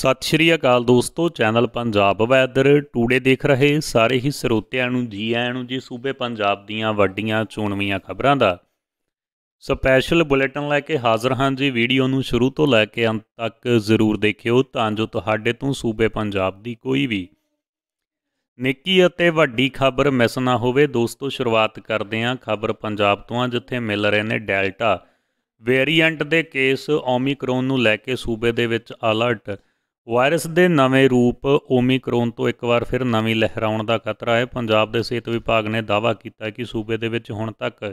ਸਤਿ ਸ਼੍ਰੀ ਅਕਾਲ ਦੋਸਤੋ channel Punjab weather today ਦੇਖ ਰਹੇ ਸਾਰੇ ਹੀ ਸਰੋਤਿਆਂ ਨੂੰ ਜੀ ਆਇਆਂ ਨੂੰ ਜੀ ਸੂਬੇ ਪੰਜਾਬ ਦੀਆਂ ਵੱਡੀਆਂ ਚੋਣਵੀਆਂ ਖਬਰਾਂ ਦਾ ਸਪੈਸ਼ਲ ਬੁਲੇਟਿਨ ਲੈ ਕੇ ਹਾਜ਼ਰ ਹਾਂ ਜੀ ਵੀਡੀਓ ਨੂੰ ਸ਼ੁਰੂ ਤੋਂ ਲੈ ਕੇ ਅੰਤ ਤੱਕ ਜ਼ਰੂਰ ਦੇਖਿਓ ਤਾਂ ਜੋ ਤੁਹਾਡੇ ਤੋਂ ਸੂਬੇ ਪੰਜਾਬ ਦੀ ਕੋਈ ਵੀ ਨਿੱਕੀ ਅਤੇ ਵੱਡੀ ਖਬਰ ਮਿਸ ਨਾ ਹੋਵੇ ਦੋਸਤੋ ਸ਼ੁਰੂਆਤ ਕਰਦੇ ਹਾਂ ਖਬਰ ਪੰਜਾਬ ਤੋਂ ਆ ਜਿੱਥੇ ਮਿਲ ਰਹੇ ਨੇ ਡੈਲਟਾ ਵੇਰੀਐਂਟ ਦੇ ਕੇਸ ਓਮਿਕਰੋਨ ਨੂੰ ਲੈ ਕੇ ਸੂਬੇ ਦੇ ਵਿੱਚ ਅਲਰਟ ਵਾਇਰਸ ਦੇ ਨਵੇਂ ਰੂਪ ਓਮਿਕਰੋਨ ਤੋਂ ਇੱਕ ਵਾਰ ਫਿਰ ਨਵੀਂ ਲਹਿਰ ਆਉਣ ਦਾ ਖਤਰਾ ਹੈ ਪੰਜਾਬ ਦੇ ਸਿਹਤ ਵਿਭਾਗ ਨੇ ਦਾਅਵਾ ਕੀਤਾ ਕਿ ਸੂਬੇ ਦੇ ਵਿੱਚ ਹੁਣ ਤੱਕ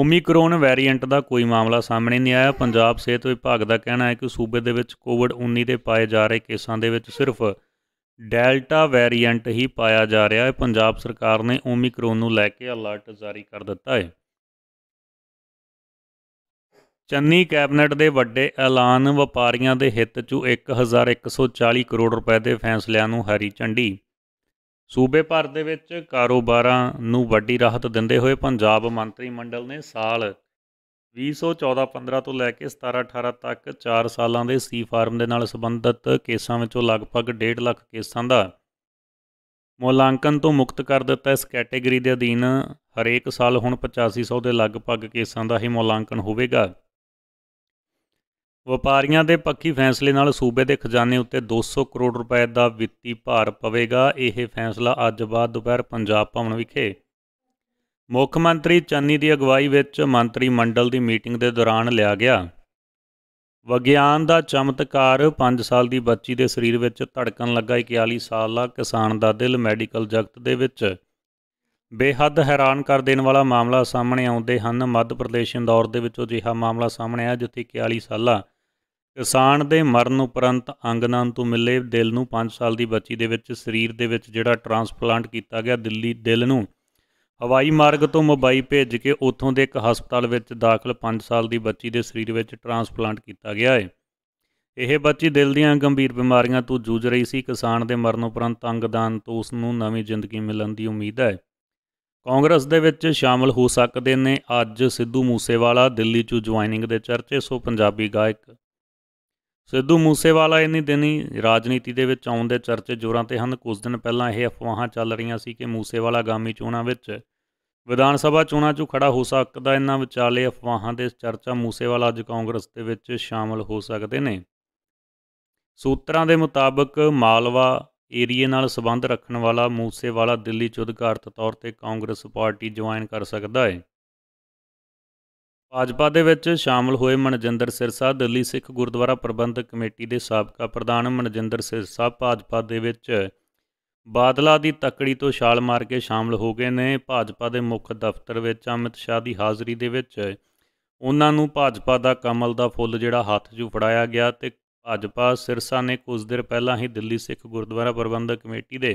ਓਮਿਕਰੋਨ ਵੈਰੀਐਂਟ ਦਾ ਕੋਈ ਮਾਮਲਾ ਸਾਹਮਣੇ ਨਹੀਂ ਆਇਆ ਪੰਜਾਬ ਸਿਹਤ ਵਿਭਾਗ ਦਾ ਕਹਿਣਾ ਹੈ ਕਿ ਸੂਬੇ ਦੇ ਵਿੱਚ ਕੋਵਿਡ-19 ਦੇ ਪਾਏ ਜਾ ਰਹੇ ਕੇਸਾਂ ਦੇ ਵਿੱਚ ਸਿਰਫ ਡੈਲਟਾ ਵੈਰੀਐਂਟ ਹੀ ਪਾਇਆ ਜਾ ਰਿਹਾ ਹੈ ਪੰਜਾਬ ਸਰਕਾਰ ਨੇ ਓਮਿਕਰੋਨ ਨੂੰ ਲੈ ਕੇ ਅਲਰਟ ਜਾਰੀ ਕਰ ਦਿੱਤਾ ਹੈ ਚੰਨੀ ਕੈਬਨਿਟ ਦੇ ਵੱਡੇ ਐਲਾਨ ਵਪਾਰੀਆਂ ਦੇ ਹਿੱਤ 'ਚ 1140 ਕਰੋੜ ਰੁਪਏ ਦੇ ਫੈਸਲਿਆਂ ਨੂੰ ਹਰੀ ਝੰਡੀ ਸੂਬੇ ਭਰ ਦੇ ਵਿੱਚ ਕਾਰੋਬਾਰਾਂ ਨੂੰ ਵੱਡੀ ਰਾਹਤ ਦਿੰਦੇ ਹੋਏ ਪੰਜਾਬ ਮੰਤਰੀ ਮੰਡਲ ਨੇ ਸਾਲ 2014-15 ਤੋਂ ਲੈ ਕੇ 17-18 ਤੱਕ 4 ਸਾਲਾਂ ਦੇ ਸੀ ਫਾਰਮ ਦੇ ਨਾਲ ਸੰਬੰਧਿਤ ਕੇਸਾਂ ਵਿੱਚੋਂ ਲਗਭਗ 1.5 ਲੱਖ ਕੇਸਾਂ ਦਾ ਮੁਲਾਂਕਣ ਤੋਂ ਮੁਕਤ ਕਰ ਦਿੱਤਾ ਇਸ ਕੈਟਾਗਰੀ ਦੇ ਅਧੀਨ ਹਰੇਕ ਸਾਲ ਹੁਣ 8500 ਦੇ ਲਗਭਗ ਕੇਸਾਂ ਦਾ ਹੀ ਮੁਲਾਂਕਣ ਹੋਵੇਗਾ ਵਪਾਰੀਆਂ ਦੇ ਪੱਕੀ ਫੈਸਲੇ ਨਾਲ ਸੂਬੇ ਦੇ ਖਜ਼ਾਨੇ ਉੱਤੇ 200 ਕਰੋੜ ਰੁਪਏ ਦਾ ਵਿੱਤੀ ਭਾਰ ਪਵੇਗਾ ਇਹ ਫੈਸਲਾ ਅੱਜ ਬਾਅਦ ਦੁਪਹਿਰ ਪੰਜਾਬ ਭਵਨ ਵਿਖੇ ਮੁੱਖ ਮੰਤਰੀ ਚੰਨੀ ਦੀ ਅਗਵਾਈ ਵਿੱਚ ਮੰਤਰੀ ਮੰਡਲ ਦੀ ਮੀਟਿੰਗ ਦੇ ਦੌਰਾਨ ਲਿਆ ਗਿਆ ਵਿਗਿਆਨ ਦਾ ਚਮਤਕਾਰ 5 ਸਾਲ ਦੀ ਬੱਚੀ ਦੇ ਸਰੀਰ ਵਿੱਚ ਧੜਕਣ ਲੱਗਾ 41 ਸਾਲਾ ਕਿਸਾਨ ਦਾ ਦਿਲ ਮੈਡੀਕਲ ਜਗਤ ਦੇ ਵਿੱਚ ਬੇਹੱਦ ਹੈਰਾਨ ਕਰ ਦੇਣ ਵਾਲਾ ਮਾਮਲਾ ਸਾਹਮਣੇ ਆਉਂਦੇ ਹਨ ਮੱਧ ਪ੍ਰਦੇਸ਼ ਇੰਦੌਰ ਦੇ ਵਿੱਚੋਂ ਜਿਹਾ ਮਾਮਲਾ ਸਾਹਮਣੇ ਆਇਆ ਜਿੱਥੇ 41 ਸਾਲਾ ਕਿਸਾਨ ਦੇ ਮਰਨ ਉਪਰੰਤ ਅੰਗਨਾਂ ਤੋਂ ਮਿਲੇ ਦਿਲ ਨੂੰ 5 ਸਾਲ ਦੀ ਬੱਚੀ ਦੇ ਵਿੱਚ ਸਰੀਰ ਦੇ ਵਿੱਚ ਜਿਹੜਾ ਟਰਾਂਸਪਲਾਂਟ ਕੀਤਾ ਗਿਆ ਦਿੱਲੀ ਦਿਲ ਨੂੰ ਹਵਾਈ ਮਾਰਗ ਤੋਂ ਮੁੰਬਈ ਭੇਜ ਕੇ ਉੱਥੋਂ ਦੇ ਇੱਕ ਹਸਪਤਾਲ ਵਿੱਚ ਦਾਖਲ 5 ਸਾਲ ਦੀ ਬੱਚੀ ਦੇ ਸਰੀਰ ਵਿੱਚ ਟਰਾਂਸਪਲਾਂਟ ਕੀਤਾ ਗਿਆ ਹੈ ਇਹ ਬੱਚੀ ਦਿਲ ਦੀਆਂ ਗੰਭੀਰ ਬਿਮਾਰੀਆਂ ਤੋਂ ਜੂਝ ਰਹੀ ਸੀ ਕਿਸਾਨ ਦੇ ਮਰਨ ਉਪਰੰਤ ਅੰਗਦਾਨ ਤੋਂ ਉਸ ਨੂੰ ਨਵੀਂ ਜ਼ਿੰਦਗੀ ਮਿਲਣ ਦੀ ਉਮੀਦ ਹੈ ਕਾਂਗਰਸ ਦੇ ਵਿੱਚ ਸ਼ਾਮਲ ਹੋ ਸਕਦੇ ਨੇ ਅੱਜ ਸਿੱਧੂ ਮੂਸੇਵਾਲਾ ਦਿੱਲੀ 'ਚ ਜੁਆਇਨਿੰਗ ਦੇ ਚਰਚੇ ਸੋ ਪੰਜਾਬੀ ਗਾਇਕ ਸਿੱਧੂ ਮੂਸੇਵਾਲਾ ਇਨੀ ਦਿਨੀ ਰਾਜਨੀਤੀ ਦੇ ਵਿੱਚ ਆਉਣ ਦੇ ਚਰਚੇ ਜ਼ੋਰਾਂ ਤੇ ਹਨ ਕੁਝ ਦਿਨ ਪਹਿਲਾਂ ਇਹ ਅਫਵਾਹਾਂ ਚੱਲ ਰਹੀਆਂ ਸੀ ਕਿ ਮੂਸੇਵਾਲਾ ਗਾਮੀ ਚੋਣਾਂ ਵਿੱਚ ਵਿਧਾਨ ਸਭਾ ਚੋਣਾਂ 'ਚ ਖੜਾ ਹੋ ਸਕਦਾ ਇਹਨਾਂ ਵਿਚਾਲੇ ਅਫਵਾਹਾਂ ਦੇ ਚਰਚਾ ਮੂਸੇਵਾਲਾ ਅੱਜ ਕਾਂਗਰਸ ਦੇ ਵਿੱਚ ਸ਼ਾਮਲ ਹੋ ਸਕਦੇ ਨੇ ਸੂਤਰਾਂ ਦੇ ਮੁਤਾਬਕ ਮਾਲਵਾ ਏਰੀਏ ਨਾਲ ਸਬੰਧ ਰੱਖਣ ਵਾਲਾ ਮੂਸੇਵਾਲਾ ਦਿੱਲੀ 'ਚ ਅਧਿਕਾਰਤ ਤੌਰ ਤੇ ਕਾਂਗਰਸ ਪਾਰਟੀ ਜੁਆਇਨ ਕਰ ਸਕਦਾ ਹੈ ਭਾਜਪਾ ਦੇ ਵਿੱਚ ਸ਼ਾਮਲ ਹੋਏ ਮਨਜਿੰਦਰ ਸਿਰਸਾ ਦਿੱਲੀ ਸਿੱਖ ਗੁਰਦੁਆਰਾ ਪ੍ਰਬੰਧਕ ਕਮੇਟੀ ਦੇ ਸਾਬਕਾ ਪ੍ਰਧਾਨ ਮਨਜਿੰਦਰ ਸਿਰਸਾ ਭਾਜਪਾ ਦੇ ਵਿੱਚ ਬਾਦਲਾ ਦੀ ਤੱਕੜੀ ਤੋਂ ਛਾਲ ਮਾਰ ਕੇ ਸ਼ਾਮਲ ਹੋ ਗਏ ਨੇ ਭਾਜਪਾ ਦੇ ਮੁੱਖ ਦਫ਼ਤਰ ਵਿੱਚ ਅਮਿਤ ਸ਼ਾਹ ਦੀ ਹਾਜ਼ਰੀ ਦੇ ਵਿੱਚ ਉਹਨਾਂ ਨੂੰ ਭਾਜਪਾ ਦਾ ਕਮਲ ਦਾ ਫੁੱਲ ਜਿਹੜਾ ਹੱਥ 'ਚ ਫੜਾਇਆ ਗਿਆ ਤੇ ਭਾਜਪਾ ਸਿਰਸਾ ਨੇ ਕੁਝ ਦਿਨ ਪਹਿਲਾਂ ਹੀ ਦਿੱਲੀ ਸਿੱਖ ਗੁਰਦੁਆਰਾ ਪ੍ਰਬੰਧਕ ਕਮੇਟੀ ਦੇ